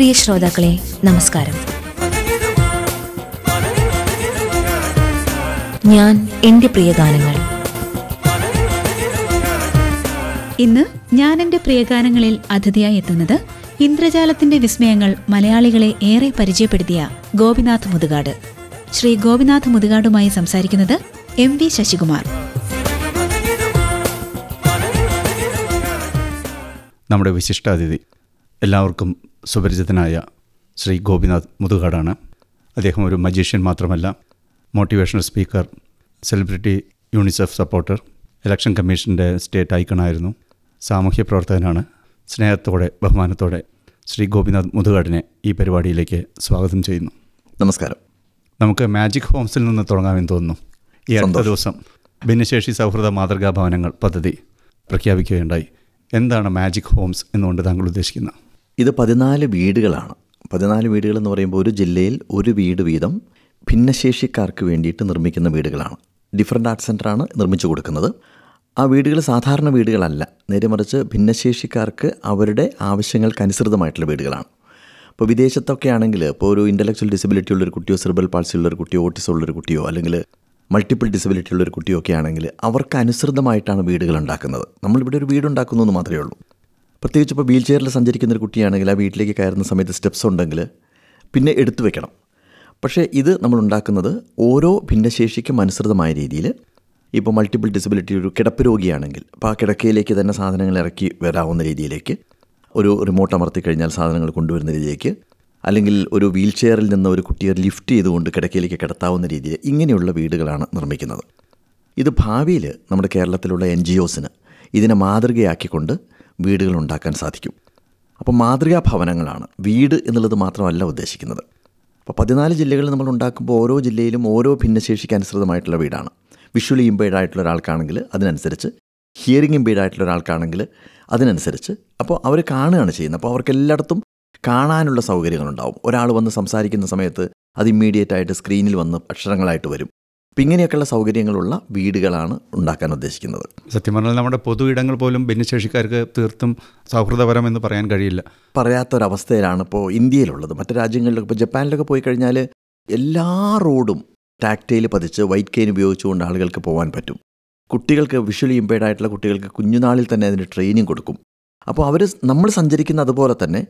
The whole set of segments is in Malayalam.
പ്രിയ ശ്രോതാക്കളെ നമസ്കാരം ഞാൻ എൻ്റെ പ്രിയ ഗാനങ്ങൾ ഇന്ന് ഞാൻ എൻ്റെ പ്രിയഗാനങ്ങളിൽ അതിഥിയായി എത്തുന്നത് ഇന്ദ്രജാലത്തിന്റെ വിസ്മയങ്ങൾ മലയാളികളെ ഏറെ പരിചയപ്പെടുത്തിയ ഗോപിനാഥ് മുതുകാട് ശ്രീ ഗോപിനാഥ് മുതുകാടുമായി സംസാരിക്കുന്നത് എം വി ശശികുമാർ നമ്മുടെ വിശിഷ്ടാതിഥി എല്ലാവർക്കും സുപരിചിതനായ ശ്രീ ഗോപിനാഥ് മുതുകാടാണ് അദ്ദേഹം ഒരു മജീഷ്യൻ മാത്രമല്ല motivational speaker celebrity UNICEF supporter election കമ്മീഷൻ്റെ സ്റ്റേറ്റ് ഐക്കണായിരുന്നു സാമൂഹ്യ പ്രവർത്തകനാണ് സ്നേഹത്തോടെ ബഹുമാനത്തോടെ ശ്രീ ഗോപിനാഥ് മുതുകാടിനെ ഈ പരിപാടിയിലേക്ക് സ്വാഗതം ചെയ്യുന്നു നമസ്കാരം നമുക്ക് മാജിക് ഹോംസിൽ നിന്ന് തുടങ്ങാമെന്ന് തോന്നുന്നു ഈ അടുത്ത ദിവസം ഭിന്നശേഷി സൗഹൃദ മാതൃകാ ഭവനങ്ങൾ പദ്ധതി പ്രഖ്യാപിക്കുകയുണ്ടായി എന്താണ് മാജിക് ഹോംസ് എന്നുകൊണ്ട് താങ്കൾ ഉദ്ദേശിക്കുന്നത് ഇത് പതിനാല് വീടുകളാണ് പതിനാല് വീടുകൾ എന്ന് പറയുമ്പോൾ ഒരു ജില്ലയിൽ ഒരു വീട് വീതം ഭിന്നശേഷിക്കാർക്ക് വേണ്ടിയിട്ട് നിർമ്മിക്കുന്ന വീടുകളാണ് ഡിഫറെൻ്റ് ആർട്ട് സെൻ്ററാണ് നിർമ്മിച്ചു കൊടുക്കുന്നത് ആ വീടുകൾ സാധാരണ വീടുകളല്ല നേരെ മറിച്ച് ഭിന്നശേഷിക്കാർക്ക് അവരുടെ ആവശ്യങ്ങൾക്കനുസൃതമായിട്ടുള്ള വീടുകളാണ് ഇപ്പോൾ വിദേശത്തൊക്കെ ആണെങ്കിൽ ഇപ്പോൾ ഒരു ഇൻ്റലക്ച്വൽ ഡിസബിലിറ്റി ഉള്ളൊരു കുട്ടിയോ സെർബൽ പാൾസി ഉള്ളൊരു കുട്ടിയോ ഓട്ടിസം ഉള്ളൊരു കുട്ടിയോ അല്ലെങ്കിൽ മൾട്ടിപ്പിൾ ഡിസബിലിറ്റി ഉള്ളൊരു കുട്ടിയോ ഒക്കെ ആണെങ്കിൽ അവർക്ക് അനുസൃതമായിട്ടാണ് വീടുകൾ ഉണ്ടാക്കുന്നത് നമ്മളിവിടെ ഒരു വീടുണ്ടാക്കുന്നു എന്ന് മാത്രമേ ഉള്ളൂ പ്രത്യേകിച്ച് ഇപ്പോൾ വീൽ ചെയറിൽ സഞ്ചരിക്കുന്ന ഒരു കുട്ടിയാണെങ്കിൽ ആ വീട്ടിലേക്ക് കയറുന്ന സമയത്ത് സ്റ്റെപ്സ് ഉണ്ടെങ്കിൽ പിന്നെ എടുത്തു വെക്കണം പക്ഷേ ഇത് നമ്മൾ ഉണ്ടാക്കുന്നത് ഓരോ ഭിന്നശേഷിക്കും അനുസൃതമായ രീതിയിൽ ഇപ്പോൾ മൾട്ടിപ്പിൾ ഡിസബിലിറ്റി ഒരു കിടപ്പ് രോഗിയാണെങ്കിൽ അപ്പോൾ ആ കിടക്കയിലേക്ക് തന്നെ സാധനങ്ങൾ ഇറക്കി വരാവുന്ന രീതിയിലേക്ക് ഒരു റിമോട്ട് അമർത്തി കഴിഞ്ഞാൽ സാധനങ്ങൾ കൊണ്ടുവരുന്ന രീതിയിലേക്ക് അല്ലെങ്കിൽ ഒരു വീൽ ചെയറിൽ നിന്ന് ഒരു കുട്ടിയെ ലിഫ്റ്റ് ചെയ്തുകൊണ്ട് കിടക്കയിലേക്ക് കിടത്താവുന്ന രീതിയിൽ ഇങ്ങനെയുള്ള വീടുകളാണ് നിർമ്മിക്കുന്നത് ഇത് ഭാവിയിൽ നമ്മുടെ കേരളത്തിലുള്ള എൻ ജി ഒസിന് ഇതിനെ മാതൃകയാക്കിക്കൊണ്ട് വീടുകൾ ഉണ്ടാക്കാൻ സാധിക്കും അപ്പോൾ മാതൃകാ ഭവനങ്ങളാണ് വീട് എന്നുള്ളത് മാത്രമല്ല ഉദ്ദേശിക്കുന്നത് അപ്പോൾ പതിനാല് ജില്ലകളിൽ നമ്മൾ ഉണ്ടാക്കുമ്പോൾ ഓരോ ജില്ലയിലും ഓരോ ഭിന്നശേഷിക്ക് അനുസൃതമായിട്ടുള്ള വീടാണ് വിഷ്വലി ഇമ്പേർഡ് ആയിട്ടുള്ള ഒരാൾക്കാണെങ്കിൽ അതിനനുസരിച്ച് ഹിയറിംഗ് ഇമ്പേർഡ് ആയിട്ടുള്ള ഒരാൾക്കാണെങ്കിൽ അതിനനുസരിച്ച് അപ്പോൾ അവർ കാണുകയാണ് ചെയ്യുന്നത് അപ്പോൾ അവർക്ക് എല്ലായിടത്തും കാണാനുള്ള സൗകര്യങ്ങളുണ്ടാവും ഒരാൾ വന്ന് സംസാരിക്കുന്ന സമയത്ത് അത് ഇമ്മീഡിയറ്റ് ആയിട്ട് സ്ക്രീനിൽ വന്ന് അക്ഷരങ്ങളായിട്ട് വരും അപ്പം ഇങ്ങനെയൊക്കെയുള്ള സൗകര്യങ്ങളുള്ള വീടുകളാണ് ഉണ്ടാക്കാൻ ഉദ്ദേശിക്കുന്നത് സത്യം പറഞ്ഞാൽ നമ്മുടെ പൊതു ഇടങ്ങൾ പോലും ഭിന്നശേഷിക്കാർക്ക് തീർത്തും സൗഹൃദപരം എന്ന് പറയാൻ കഴിയില്ല പറയാത്തൊരവസ്ഥയിലാണ് ഇപ്പോൾ ഇന്ത്യയിലുള്ളത് മറ്റു രാജ്യങ്ങളിലൊക്കെ ഇപ്പോൾ ജപ്പാനിലൊക്കെ പോയി കഴിഞ്ഞാൽ എല്ലാ റോഡും ടാക്റ്റൈൽ പതിച്ച് വൈറ്റ് കെയിൻ ഉപയോഗിച്ചുകൊണ്ട് ആളുകൾക്ക് പോകാൻ പറ്റും കുട്ടികൾക്ക് വിഷ്വലി ഇമ്പേർഡ് ആയിട്ടുള്ള കുട്ടികൾക്ക് കുഞ്ഞുനാളിൽ തന്നെ അതിന് ട്രെയിനിങ് കൊടുക്കും അപ്പോൾ അവർ നമ്മൾ സഞ്ചരിക്കുന്ന അതുപോലെ തന്നെ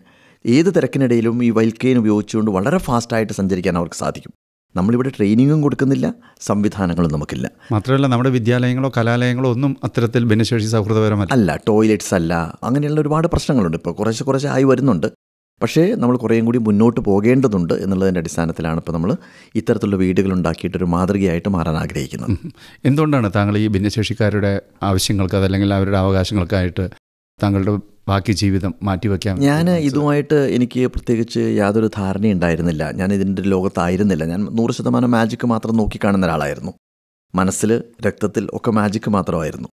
ഏത് തിരക്കിനിടയിലും ഈ കെയിൻ ഉപയോഗിച്ചുകൊണ്ട് വളരെ ഫാസ്റ്റായിട്ട് സഞ്ചരിക്കാൻ അവർക്ക് സാധിക്കും നമ്മളിവിടെ ട്രെയിനിങ്ങും കൊടുക്കുന്നില്ല സംവിധാനങ്ങളും നമുക്കില്ല മാത്രമല്ല നമ്മുടെ വിദ്യാലയങ്ങളോ കലാലയങ്ങളോ ഒന്നും അത്തരത്തിൽ ഭിന്നശേഷി സൗഹൃദപരമല്ല അല്ല ടോയ്ലറ്റ്സ് അല്ല അങ്ങനെയുള്ള ഒരുപാട് പ്രശ്നങ്ങളുണ്ട് ഇപ്പോൾ കുറച്ച് കുറച്ചായി വരുന്നുണ്ട് പക്ഷേ നമ്മൾ കുറേയും കൂടി മുന്നോട്ട് പോകേണ്ടതുണ്ട് എന്നുള്ളതിൻ്റെ അടിസ്ഥാനത്തിലാണ് ഇപ്പോൾ നമ്മൾ ഇത്തരത്തിലുള്ള വീടുകൾ ഉണ്ടാക്കിയിട്ടൊരു മാതൃകയായിട്ട് മാറാൻ ആഗ്രഹിക്കുന്നത് എന്തുകൊണ്ടാണ് താങ്കൾ ഈ ഭിന്നശേഷിക്കാരുടെ ആവശ്യങ്ങൾക്ക് അതല്ലെങ്കിൽ അവരുടെ അവകാശങ്ങൾക്കായിട്ട് താങ്കളുടെ ബാക്കി ജീവിതം മാറ്റിവെക്കാം ഞാൻ ഇതുമായിട്ട് എനിക്ക് പ്രത്യേകിച്ച് യാതൊരു ധാരണ ഉണ്ടായിരുന്നില്ല ഞാൻ ഇതിൻ്റെ ലോകത്തായിരുന്നില്ല ഞാൻ നൂറ് ശതമാനം മാജിക്ക് മാത്രം നോക്കിക്കാണുന്ന ഒരാളായിരുന്നു മനസ്സിൽ രക്തത്തിൽ ഒക്കെ മാജിക്ക് മാത്രമായിരുന്നു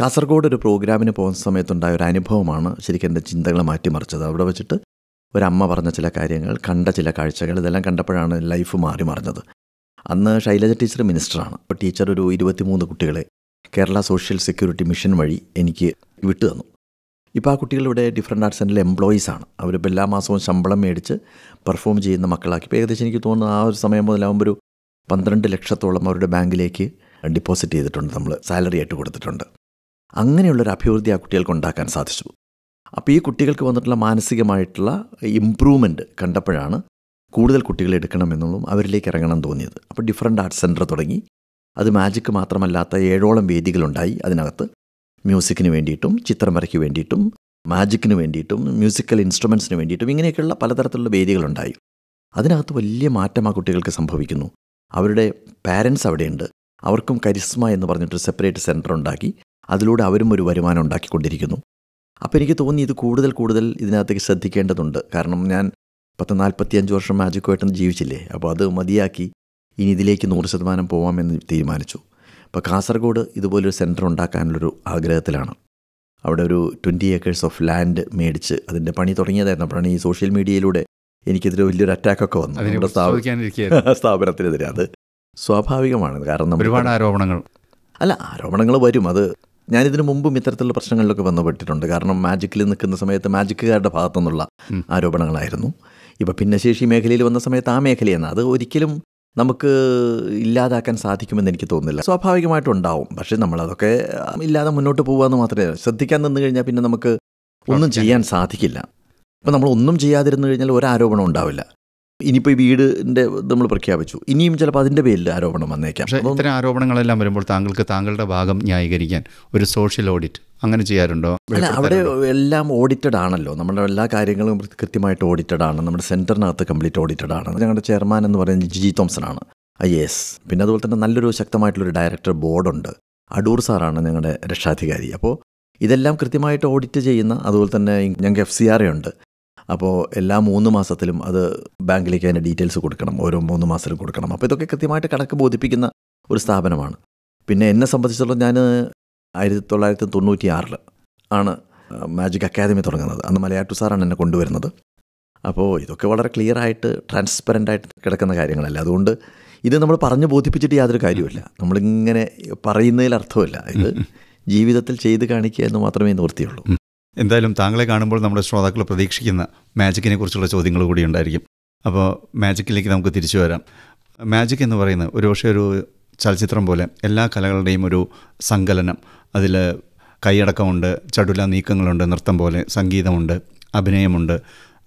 കാസർഗോഡ് ഒരു പ്രോഗ്രാമിന് പോകുന്ന സമയത്തുണ്ടായ ഒരു അനുഭവമാണ് ശരിക്കും എൻ്റെ ചിന്തകളെ മാറ്റിമറിച്ചത് അവിടെ വെച്ചിട്ട് ഒരമ്മ പറഞ്ഞ ചില കാര്യങ്ങൾ കണ്ട ചില കാഴ്ചകൾ ഇതെല്ലാം കണ്ടപ്പോഴാണ് ലൈഫ് മാറി മറിഞ്ഞത് അന്ന് ശൈലജ ടീച്ചർ മിനിസ്റ്ററാണ് അപ്പോൾ ടീച്ചർ ഒരു ഇരുപത്തിമൂന്ന് കുട്ടികളെ കേരള സോഷ്യൽ സെക്യൂരിറ്റി മിഷൻ വഴി എനിക്ക് വിട്ടു തന്നു ഇപ്പോൾ ആ കുട്ടികൾ ഇവിടെ ഡിഫറെൻറ്റ് ആർട്സ് എംപ്ലോയീസ് ആണ് അവരിപ്പോൾ എല്ലാ മാസവും ശമ്പളം മേടിച്ച് പെർഫോം ചെയ്യുന്ന മക്കളാക്കി ഇപ്പോൾ ഏകദേശം എനിക്ക് തോന്നുന്നു ആ ഒരു സമയം മുതലാകുമ്പോൾ ഒരു പന്ത്രണ്ട് ലക്ഷത്തോളം അവരുടെ ബാങ്കിലേക്ക് ഡിപ്പോസിറ്റ് ചെയ്തിട്ടുണ്ട് നമ്മൾ സാലറി ആയിട്ട് കൊടുത്തിട്ടുണ്ട് അങ്ങനെയുള്ളൊരു അഭിവൃദ്ധി ആ കുട്ടികൾക്ക് ഉണ്ടാക്കാൻ സാധിച്ചു അപ്പോൾ ഈ കുട്ടികൾക്ക് വന്നിട്ടുള്ള മാനസികമായിട്ടുള്ള ഇമ്പ്രൂവ്മെൻറ്റ് കണ്ടപ്പോഴാണ് കൂടുതൽ കുട്ടികളെ എടുക്കണമെന്നുള്ളതും അവരിലേക്ക് ഇറങ്ങണം തോന്നിയത് അപ്പോൾ ഡിഫറെൻറ്റ് ആർട്സ് സെൻറ്റർ തുടങ്ങി അത് മാജിക്ക് മാത്രമല്ലാത്ത ഏഴോളം വേദികളുണ്ടായി അതിനകത്ത് മ്യൂസിക്കിന് വേണ്ടിയിട്ടും ചിത്രം വരയ്ക്ക് വേണ്ടിയിട്ടും മാജിക്കിന് വേണ്ടിയിട്ടും മ്യൂസിക്കൽ ഇൻസ്ട്രുമെൻസിന് വേണ്ടിയിട്ടും ഇങ്ങനെയൊക്കെയുള്ള പലതരത്തിലുള്ള വേദികളുണ്ടായി അതിനകത്ത് വലിയ മാറ്റം ആ കുട്ടികൾക്ക് സംഭവിക്കുന്നു അവരുടെ പാരൻസ് അവിടെയുണ്ട് അവർക്കും കരിസ്മ എന്ന് പറഞ്ഞിട്ടൊരു സെപ്പറേറ്റ് സെൻറ്റർ ഉണ്ടാക്കി അതിലൂടെ അവരും ഒരു വരുമാനം ഉണ്ടാക്കിക്കൊണ്ടിരിക്കുന്നു അപ്പോൾ എനിക്ക് തോന്നി ഇത് കൂടുതൽ കൂടുതൽ ഇതിനകത്തേക്ക് ശ്രദ്ധിക്കേണ്ടതുണ്ട് കാരണം ഞാൻ പത്ത് നാൽപ്പത്തിയഞ്ച് വർഷം മാജിക്കുമായിട്ടൊന്നും ജീവിച്ചില്ലേ അപ്പോൾ അത് മതിയാക്കി ഇനി ഇതിലേക്ക് നൂറ് ശതമാനം പോവാമെന്ന് തീരുമാനിച്ചു അപ്പോൾ കാസർഗോഡ് ഇതുപോലൊരു സെൻറ്റർ ഉണ്ടാക്കാനുള്ളൊരു ആഗ്രഹത്തിലാണ് അവിടെ ഒരു ട്വൻറ്റി ഏക്കേഴ്സ് ഓഫ് ലാൻഡ് മേടിച്ച് അതിൻ്റെ പണി തുടങ്ങിയതായിരുന്നു അപ്പോഴാണ് ഈ സോഷ്യൽ മീഡിയയിലൂടെ എനിക്കിതിൽ വലിയൊരു അറ്റാക്കൊക്കെ വന്നു നമ്മുടെ സ്ഥാപനത്തിനെതിരെ അത് സ്വാഭാവികമാണ് കാരണം ഒരുപാട് ആരോപണങ്ങൾ അല്ല ആരോപണങ്ങൾ വരും അത് ഞാനിതിനു മുമ്പും ഇത്തരത്തിലുള്ള പ്രശ്നങ്ങളിലൊക്കെ ബന്ധപ്പെട്ടിട്ടുണ്ട് കാരണം മാജിക്കിൽ നിൽക്കുന്ന സമയത്ത് മാജിക്കുകാരുടെ ഭാഗത്തു നിന്നുള്ള ആരോപണങ്ങളായിരുന്നു ഇപ്പോൾ ഭിന്നശേഷി മേഖലയിൽ വന്ന സമയത്ത് ആ മേഖലയെന്ന് അത് ഒരിക്കലും നമുക്ക് ഇല്ലാതാക്കാൻ സാധിക്കുമെന്ന് എനിക്ക് തോന്നുന്നില്ല സ്വാഭാവികമായിട്ടും ഉണ്ടാവും പക്ഷേ നമ്മളതൊക്കെ ഇല്ലാതെ മുന്നോട്ട് പോകുകയെന്ന് മാത്രമേ ശ്രദ്ധിക്കാൻ നിന്ന് കഴിഞ്ഞാൽ പിന്നെ നമുക്ക് ഒന്നും ചെയ്യാൻ സാധിക്കില്ല അപ്പോൾ നമ്മൾ ഒന്നും ചെയ്യാതിരുന്നു കഴിഞ്ഞാൽ ഒരു ആരോപണം ഉണ്ടാവില്ല ഇനിയിപ്പോൾ ഈ വീടിൻ്റെ നമ്മൾ പ്രഖ്യാപിച്ചു ഇനിയും ചിലപ്പോൾ അതിൻ്റെ പേരിൽ ആരോപണം വന്നേക്കാം പക്ഷേ ഇത്തരം ആരോപണങ്ങളെല്ലാം വരുമ്പോൾ താങ്കൾക്ക് താങ്കളുടെ ഭാഗം ന്യായീകരിക്കാൻ ഒരു സോഷ്യൽ ഓഡിറ്റ് അങ്ങനെ ചെയ്യാറുണ്ടോ അല്ല അവിടെ എല്ലാം ഓഡിറ്റഡ് ആണല്ലോ നമ്മുടെ എല്ലാ കാര്യങ്ങളും കൃത്യമായിട്ട് ഓഡിറ്റഡ് ആണ് നമ്മുടെ സെൻറ്ററിനകത്ത് കംപ്ലീറ്റ് ഓഡിറ്റഡ് ആണ് ഞങ്ങളുടെ ചെയർമാൻ എന്ന് പറയുന്നത് ജി തോംസൺ ആണ് ഐ എസ് പിന്നെ അതുപോലെ തന്നെ നല്ലൊരു ശക്തമായിട്ടുള്ളൊരു ഡയറക്ടർ ബോർഡുണ്ട് അടൂർ സാറാണ് ഞങ്ങളുടെ രക്ഷാധികാരി അപ്പോൾ ഇതെല്ലാം കൃത്യമായിട്ട് ഓഡിറ്റ് ചെയ്യുന്ന അതുപോലെ തന്നെ ഞങ്ങൾക്ക് എഫ് സി ആർ ഉണ്ട് അപ്പോൾ എല്ലാ മൂന്ന് മാസത്തിലും അത് ബാങ്കിലേക്ക് അതിൻ്റെ ഡീറ്റെയിൽസ് കൊടുക്കണം ഓരോ മൂന്ന് മാസത്തിലും കൊടുക്കണം അപ്പോൾ ഇതൊക്കെ കൃത്യമായിട്ട് കണക്ക് ബോധിപ്പിക്കുന്ന ഒരു സ്ഥാപനമാണ് പിന്നെ എന്നെ സംബന്ധിച്ചിടത്തോളം ഞാൻ ആയിരത്തി തൊള്ളായിരത്തി തൊണ്ണൂറ്റി ആറിൽ ആണ് മാജിക് അക്കാദമി തുടങ്ങുന്നത് അന്ന് മലയാറ്റു സാറാണ് എന്നെ കൊണ്ടുവരുന്നത് അപ്പോൾ ഇതൊക്കെ വളരെ ക്ലിയർ ആയിട്ട് ട്രാൻസ്പെറൻ്റ് ആയിട്ട് കിടക്കുന്ന കാര്യങ്ങളല്ല അതുകൊണ്ട് ഇത് നമ്മൾ പറഞ്ഞു ബോധിപ്പിച്ചിട്ട് യാതൊരു കാര്യമില്ല നമ്മളിങ്ങനെ പറയുന്നതിൽ അർത്ഥമില്ല ഇത് ജീവിതത്തിൽ ചെയ്ത് കാണിക്കുക എന്ന് മാത്രമേ നിവൃത്തിയുള്ളൂ എന്തായാലും താങ്കളെ കാണുമ്പോൾ നമ്മുടെ ശ്രോതാക്കൾ പ്രതീക്ഷിക്കുന്ന മാജിക്കിനെ കുറിച്ചുള്ള ചോദ്യങ്ങൾ കൂടി ഉണ്ടായിരിക്കും അപ്പോൾ മാജിക്കിലേക്ക് നമുക്ക് തിരിച്ചു വരാം മാജിക് എന്ന് പറയുന്നത് ഒരുപക്ഷെ ഒരു ചലച്ചിത്രം പോലെ എല്ലാ കലകളുടെയും ഒരു സങ്കലനം അതിൽ കൈയടക്കമുണ്ട് ചടുല നീക്കങ്ങളുണ്ട് നൃത്തം പോലെ സംഗീതമുണ്ട് അഭിനയമുണ്ട്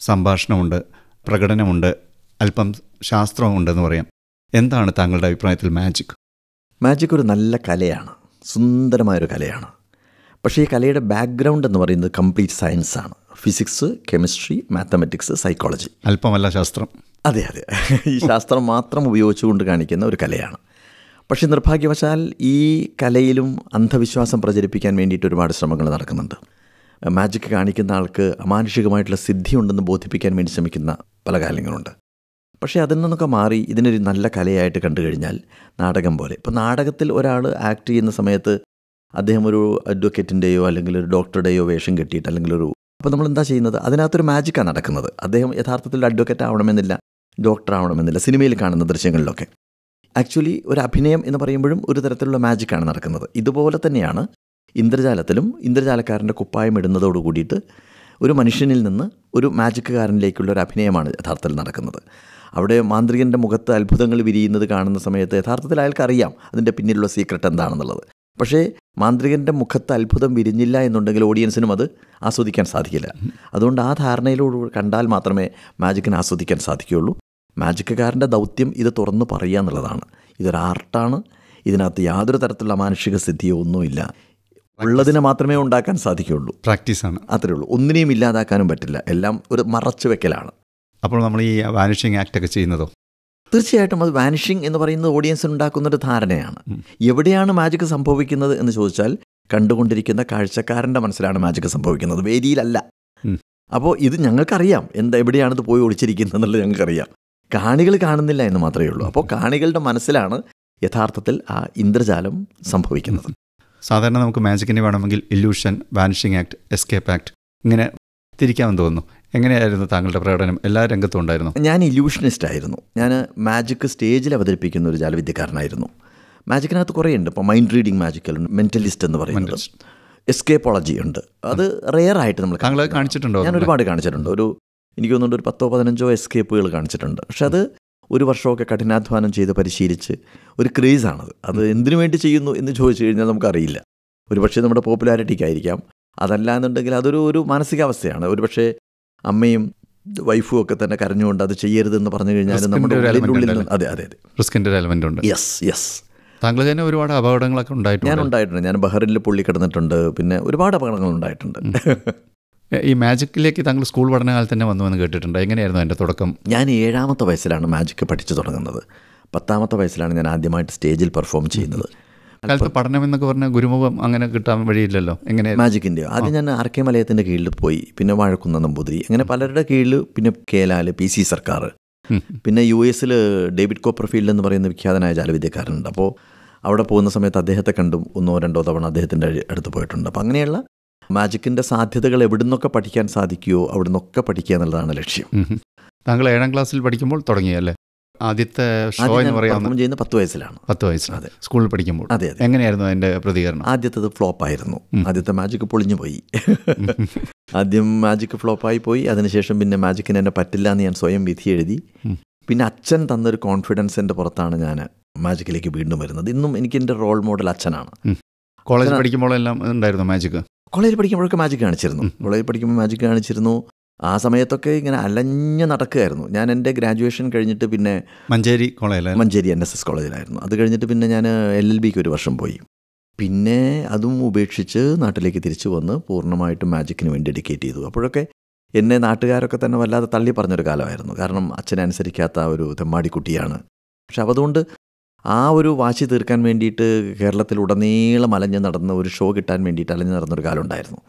സംഭാഷണമുണ്ട് പ്രകടനമുണ്ട് അല്പം ശാസ്ത്രമുണ്ടെന്ന് പറയാം എന്താണ് താങ്കളുടെ അഭിപ്രായത്തിൽ മാജിക് മാജിക് ഒരു നല്ല കലയാണ് സുന്ദരമായൊരു കലയാണ് പക്ഷേ ഈ കലയുടെ ബാക്ക്ഗ്രൗണ്ട് എന്ന് പറയുന്നത് കംപ്ലീറ്റ് സയൻസാണ് ഫിസിക്സ് കെമിസ്ട്രി മാത്തമെറ്റിക്സ് സൈക്കോളജി അല്പമല്ല ശാസ്ത്രം അതെ അതെ ഈ ശാസ്ത്രം മാത്രം ഉപയോഗിച്ചുകൊണ്ട് കാണിക്കുന്ന ഒരു കലയാണ് പക്ഷേ നിർഭാഗ്യവശാൽ ഈ കലയിലും അന്ധവിശ്വാസം പ്രചരിപ്പിക്കാൻ വേണ്ടിയിട്ട് ഒരുപാട് ശ്രമങ്ങൾ നടക്കുന്നുണ്ട് മാജിക് കാണിക്കുന്ന ആൾക്ക് അമാനുഷികമായിട്ടുള്ള സിദ്ധി ഉണ്ടെന്ന് ബോധിപ്പിക്കാൻ വേണ്ടി ശ്രമിക്കുന്ന പല കാര്യങ്ങളുണ്ട് പക്ഷേ അതിൽ നിന്നൊക്കെ മാറി ഇതിനൊരു നല്ല കലയായിട്ട് കണ്ടു കഴിഞ്ഞാൽ നാടകം പോലെ ഇപ്പോൾ നാടകത്തിൽ ഒരാൾ ആക്ട് ചെയ്യുന്ന സമയത്ത് അദ്ദേഹം ഒരു അഡ്വക്കേറ്റിൻ്റെയോ അല്ലെങ്കിൽ ഒരു ഡോക്ടറുടെയോ വേഷം കെട്ടിയിട്ട് അല്ലെങ്കിൽ ഒരു അപ്പോൾ നമ്മൾ എന്താ ചെയ്യുന്നത് അതിനകത്തൊരു മാജിക്കാണ് നടക്കുന്നത് അദ്ദേഹം യഥാർത്ഥത്തിൽ അഡ്വക്കേറ്റ് ആവണമെന്നില്ല ഡോക്ടർ ആവണമെന്നില്ല സിനിമയിൽ കാണുന്ന ദൃശ്യങ്ങളിലൊക്കെ ആക്ച്വലി ഒരു അഭിനയം എന്ന് പറയുമ്പോഴും ഒരു തരത്തിലുള്ള മാജിക്കാണ് നടക്കുന്നത് ഇതുപോലെ തന്നെയാണ് ഇന്ദ്രജാലത്തിലും ഇന്ദ്രജാലക്കാരൻ്റെ കുപ്പായം ഇടുന്നതോട് കൂടിയിട്ട് ഒരു മനുഷ്യനിൽ നിന്ന് ഒരു മാജിക്കുകാരനിലേക്കുള്ള ഒരു അഭിനയമാണ് യഥാർത്ഥത്തിൽ നടക്കുന്നത് അവിടെ മാന്ത്രികൻ്റെ മുഖത്ത് അത്ഭുതങ്ങൾ വിരിയുന്നത് കാണുന്ന സമയത്ത് യഥാർത്ഥത്തിൽ അയാൾക്കറിയാം അതിൻ്റെ പിന്നിലുള്ള സീക്രട്ട് എന്താണെന്നുള്ളത് പക്ഷേ മാന്ത്രികൻ്റെ മുഖത്ത് അത്ഭുതം വിരിഞ്ഞില്ല എന്നുണ്ടെങ്കിൽ ഓഡിയൻസിനും അത് ആസ്വദിക്കാൻ സാധിക്കില്ല അതുകൊണ്ട് ആ ധാരണയിലൂടെ കണ്ടാൽ മാത്രമേ മാജിക്കിനെ ആസ്വദിക്കാൻ സാധിക്കുകയുള്ളൂ മാജിക്കുകാരൻ്റെ ദൗത്യം ഇത് തുറന്നു പറയുക എന്നുള്ളതാണ് ഇതൊരു ആർട്ടാണ് ഇതിനകത്ത് യാതൊരു തരത്തിലുള്ള മാനുഷിക സിദ്ധിയോ ഒന്നുമില്ല ഉള്ളതിനെ മാത്രമേ ഉണ്ടാക്കാൻ സാധിക്കുകയുള്ളൂ പ്രാക്ടീസാണ് അത്രേ ഉള്ളൂ ഒന്നിനെയും ഇല്ലാതാക്കാനും പറ്റില്ല എല്ലാം ഒരു മറച്ചു വെക്കലാണ് അപ്പോൾ നമ്മൾ ഈ വാനിഷിങ് ആക്ട് ഒക്കെ ചെയ്യുന്നതോ തീർച്ചയായിട്ടും അത് വാനിഷിംഗ് എന്ന് പറയുന്നത് ഓഡിയൻസിന് ഉണ്ടാക്കുന്ന ഒരു ധാരണയാണ് എവിടെയാണ് മാജിക് സംഭവിക്കുന്നത് എന്ന് ചോദിച്ചാൽ കണ്ടുകൊണ്ടിരിക്കുന്ന കാഴ്ചക്കാരൻ്റെ മനസ്സിലാണ് മാജിക് സംഭവിക്കുന്നത് വേദിയിലല്ല അപ്പോൾ ഇത് ഞങ്ങൾക്കറിയാം എന്താ എവിടെയാണ് ഇത് പോയി ഒളിച്ചിരിക്കുന്നത് എന്നുള്ളത് ഞങ്ങൾക്കറിയാം കാണികൾ കാണുന്നില്ല എന്ന് മാത്രമേ ഉള്ളൂ അപ്പോൾ കാണികളുടെ മനസ്സിലാണ് യഥാർത്ഥത്തിൽ ആ ഇന്ദ്രജാലം സംഭവിക്കുന്നത് സാധാരണ നമുക്ക് മാജിക്കിനെ വേണമെങ്കിൽ illusion vanishing act escape act ഇങ്ങനെ തിരിക്കാമെന്ന് തോന്നുന്നു എങ്ങനെയായിരുന്നു താങ്കളുടെ പ്രകടനം എല്ലാ രംഗത്തും ഉണ്ടായിരുന്നു ഞാൻ ഇല്യൂഷനിസ്റ്റ് ആയിരുന്നു ഞാൻ മാജിക് സ്റ്റേജിൽ അവതരിപ്പിക്കുന്ന ഒരു ജാലവിദ്യക്കാരനായിരുന്നു മാജിക്കിനകത്ത് കുറേ ഉണ്ട് ഇപ്പോൾ മൈൻഡ് റീഡിംഗ് മാജിക്കൽ ഉണ്ട് മെൻറ്റലിസ്റ്റ് എന്ന് പറയുന്നത് എസ്കേപ്പോളജി ഉണ്ട് അത് റെയർ ആയിട്ട് നമ്മൾ കാണിച്ചിട്ടുണ്ടോ ഞാൻ ഒരുപാട് കാണിച്ചിട്ടുണ്ട് ഒരു എനിക്ക് തോന്നുന്നുണ്ട് ഒരു പത്തോ പതിനഞ്ചോ എസ്കേപ്പുകൾ കാണിച്ചിട്ടുണ്ട് പക്ഷെ അത് ഒരു വർഷമൊക്കെ കഠിനാധ്വാനം ചെയ്ത് പരിശീലിച്ച് ഒരു ക്രേസാണത് അത് എന്തിനു വേണ്ടി ചെയ്യുന്നു എന്ന് ചോദിച്ചു കഴിഞ്ഞാൽ നമുക്കറിയില്ല ഒരു പക്ഷേ നമ്മുടെ പോപ്പുലാരിറ്റിക്കായിരിക്കാം അതല്ല എന്നുണ്ടെങ്കിൽ അതൊരു ഒരു മാനസികാവസ്ഥയാണ് ഒരു പക്ഷേ അമ്മയും വൈഫും ഒക്കെ തന്നെ കരഞ്ഞുകൊണ്ട് അത് ചെയ്യരുതെന്ന് പറഞ്ഞു കഴിഞ്ഞാൽ നമ്മുടെ അതെ അതെ അതെ ഒരു ഉണ്ട് യെസ് യെസ് താങ്കൾ തന്നെ ഒരുപാട് അപകടങ്ങളൊക്കെ ഉണ്ടായിട്ടുണ്ട് ഞാൻ ഉണ്ടായിട്ടുണ്ട് ഞാൻ ബഹറിനിൽ പുള്ളി കിടന്നിട്ടുണ്ട് പിന്നെ ഒരുപാട് അപകടങ്ങൾ ഉണ്ടായിട്ടുണ്ട് ഈ മാജിക്കിലേക്ക് താങ്കൾ സ്കൂൾ പഠനകാലത്ത് തന്നെ വന്നു എന്ന് കേട്ടിട്ടുണ്ട് എങ്ങനെയായിരുന്നു എൻ്റെ തുടക്കം ഞാൻ ഏഴാമത്തെ വയസ്സിലാണ് മാജിക്ക് പഠിച്ചു തുടങ്ങുന്നത് പത്താമത്തെ വയസ്സിലാണ് ഞാൻ ആദ്യമായിട്ട് സ്റ്റേജിൽ പെർഫോം ചെയ്യുന്നത് കാലത്ത് പഠനം എന്നൊക്കെ പറഞ്ഞാൽ ഗുരുമുഖം അങ്ങനെ കിട്ടാൻ വഴിയില്ലല്ലോ എങ്ങനെ മാജിക്കിൻ്റെയോ ആദ്യം ഞാൻ ആർ കെ മലയത്തിൻ്റെ കീഴിൽ പോയി പിന്നെ വഴക്കുന്ന നമ്പൂതിരി അങ്ങനെ പലരുടെ കീഴിൽ പിന്നെ കേലാൽ പി സി സർക്കാർ പിന്നെ യു എസിൽ ഡേവിഡ് കോപ്പർഫീൽഡ് എന്ന് പറയുന്ന വിഖ്യാതനായ ജാലവിദ്യക്കാരനുണ്ട് അപ്പോൾ അവിടെ പോകുന്ന സമയത്ത് അദ്ദേഹത്തെ കണ്ടും ഒന്നോ രണ്ടോ തവണ അദ്ദേഹത്തിൻ്റെ അടുത്ത് പോയിട്ടുണ്ട് അപ്പോൾ അങ്ങനെയുള്ള മാജിക്കിൻ്റെ സാധ്യതകൾ എവിടുന്നൊക്കെ പഠിക്കാൻ സാധിക്കുമോ അവിടുന്നൊക്കെ പഠിക്കുക എന്നുള്ളതാണ് ലക്ഷ്യം താങ്കൾ ഏഴാം ക്ലാസ്സിൽ പഠിക്കുമ്പോൾ തുടങ്ങിയല്ലേ ആദ്യത്തെ ഷോ എന്ന് പറയുന്നത് ചെയ്യുന്ന പത്ത് വയസ്സിലാണ് പത്ത് വയസ്സിലാണ് സ്കൂളിൽ പഠിക്കുമ്പോൾ അതെ എങ്ങനെയായിരുന്നു അതിൻ്റെ പ്രതികരണം ആദ്യത്തത് ആയിരുന്നു ആദ്യത്തെ മാജിക് പൊളിഞ്ഞു പോയി ആദ്യം മാജിക് ആയി പോയി അതിനുശേഷം പിന്നെ മാജിക്കിന് എന്നെ പറ്റില്ല എന്ന് ഞാൻ സ്വയം വിധി എഴുതി പിന്നെ അച്ഛൻ തന്നൊരു കോൺഫിഡൻസിൻ്റെ പുറത്താണ് ഞാൻ മാജിക്കിലേക്ക് വീണ്ടും വരുന്നത് ഇന്നും എനിക്ക് എൻ്റെ റോൾ മോഡൽ അച്ഛനാണ് കോളേജിൽ പഠിക്കുമ്പോഴെല്ലാം ഉണ്ടായിരുന്നു മാജിക് കോളേജിൽ പഠിക്കുമ്പോഴൊക്കെ മാജിക് കാണിച്ചിരുന്നു കോളേജിൽ പഠിക്കുമ്പോൾ മാജിക് കാണിച്ചിരുന്നു ആ സമയത്തൊക്കെ ഇങ്ങനെ അലഞ്ഞ് നടക്കുകയായിരുന്നു ഞാൻ എൻ്റെ ഗ്രാജുവേഷൻ കഴിഞ്ഞിട്ട് പിന്നെ മഞ്ചേരി കോളേജിലായിരുന്നു മഞ്ചേരി എൻ എസ് എസ് കോളേജിലായിരുന്നു അത് കഴിഞ്ഞിട്ട് പിന്നെ ഞാൻ എൽ എൽ ബിക്ക് ഒരു വർഷം പോയി പിന്നെ അതും ഉപേക്ഷിച്ച് നാട്ടിലേക്ക് തിരിച്ചു വന്ന് പൂർണ്ണമായിട്ടും മാജിക്കിന് വേണ്ടി ഡെഡിക്കേറ്റ് ചെയ്തു അപ്പോഴൊക്കെ എന്നെ നാട്ടുകാരൊക്കെ തന്നെ വല്ലാതെ തള്ളി പറഞ്ഞൊരു കാലമായിരുന്നു കാരണം അച്ഛനെ അനുസരിക്കാത്ത ഒരു തെമ്മാടിക്കുട്ടിയാണ് പക്ഷെ അതുകൊണ്ട് ആ ഒരു വാശി തീർക്കാൻ വേണ്ടിയിട്ട് കേരളത്തിലുടനീളം അലഞ്ഞ് നടന്ന ഒരു ഷോ കിട്ടാൻ വേണ്ടിയിട്ട് അലഞ്ഞ് നടന്നൊരു കാലമുണ്ടായിരുന്നു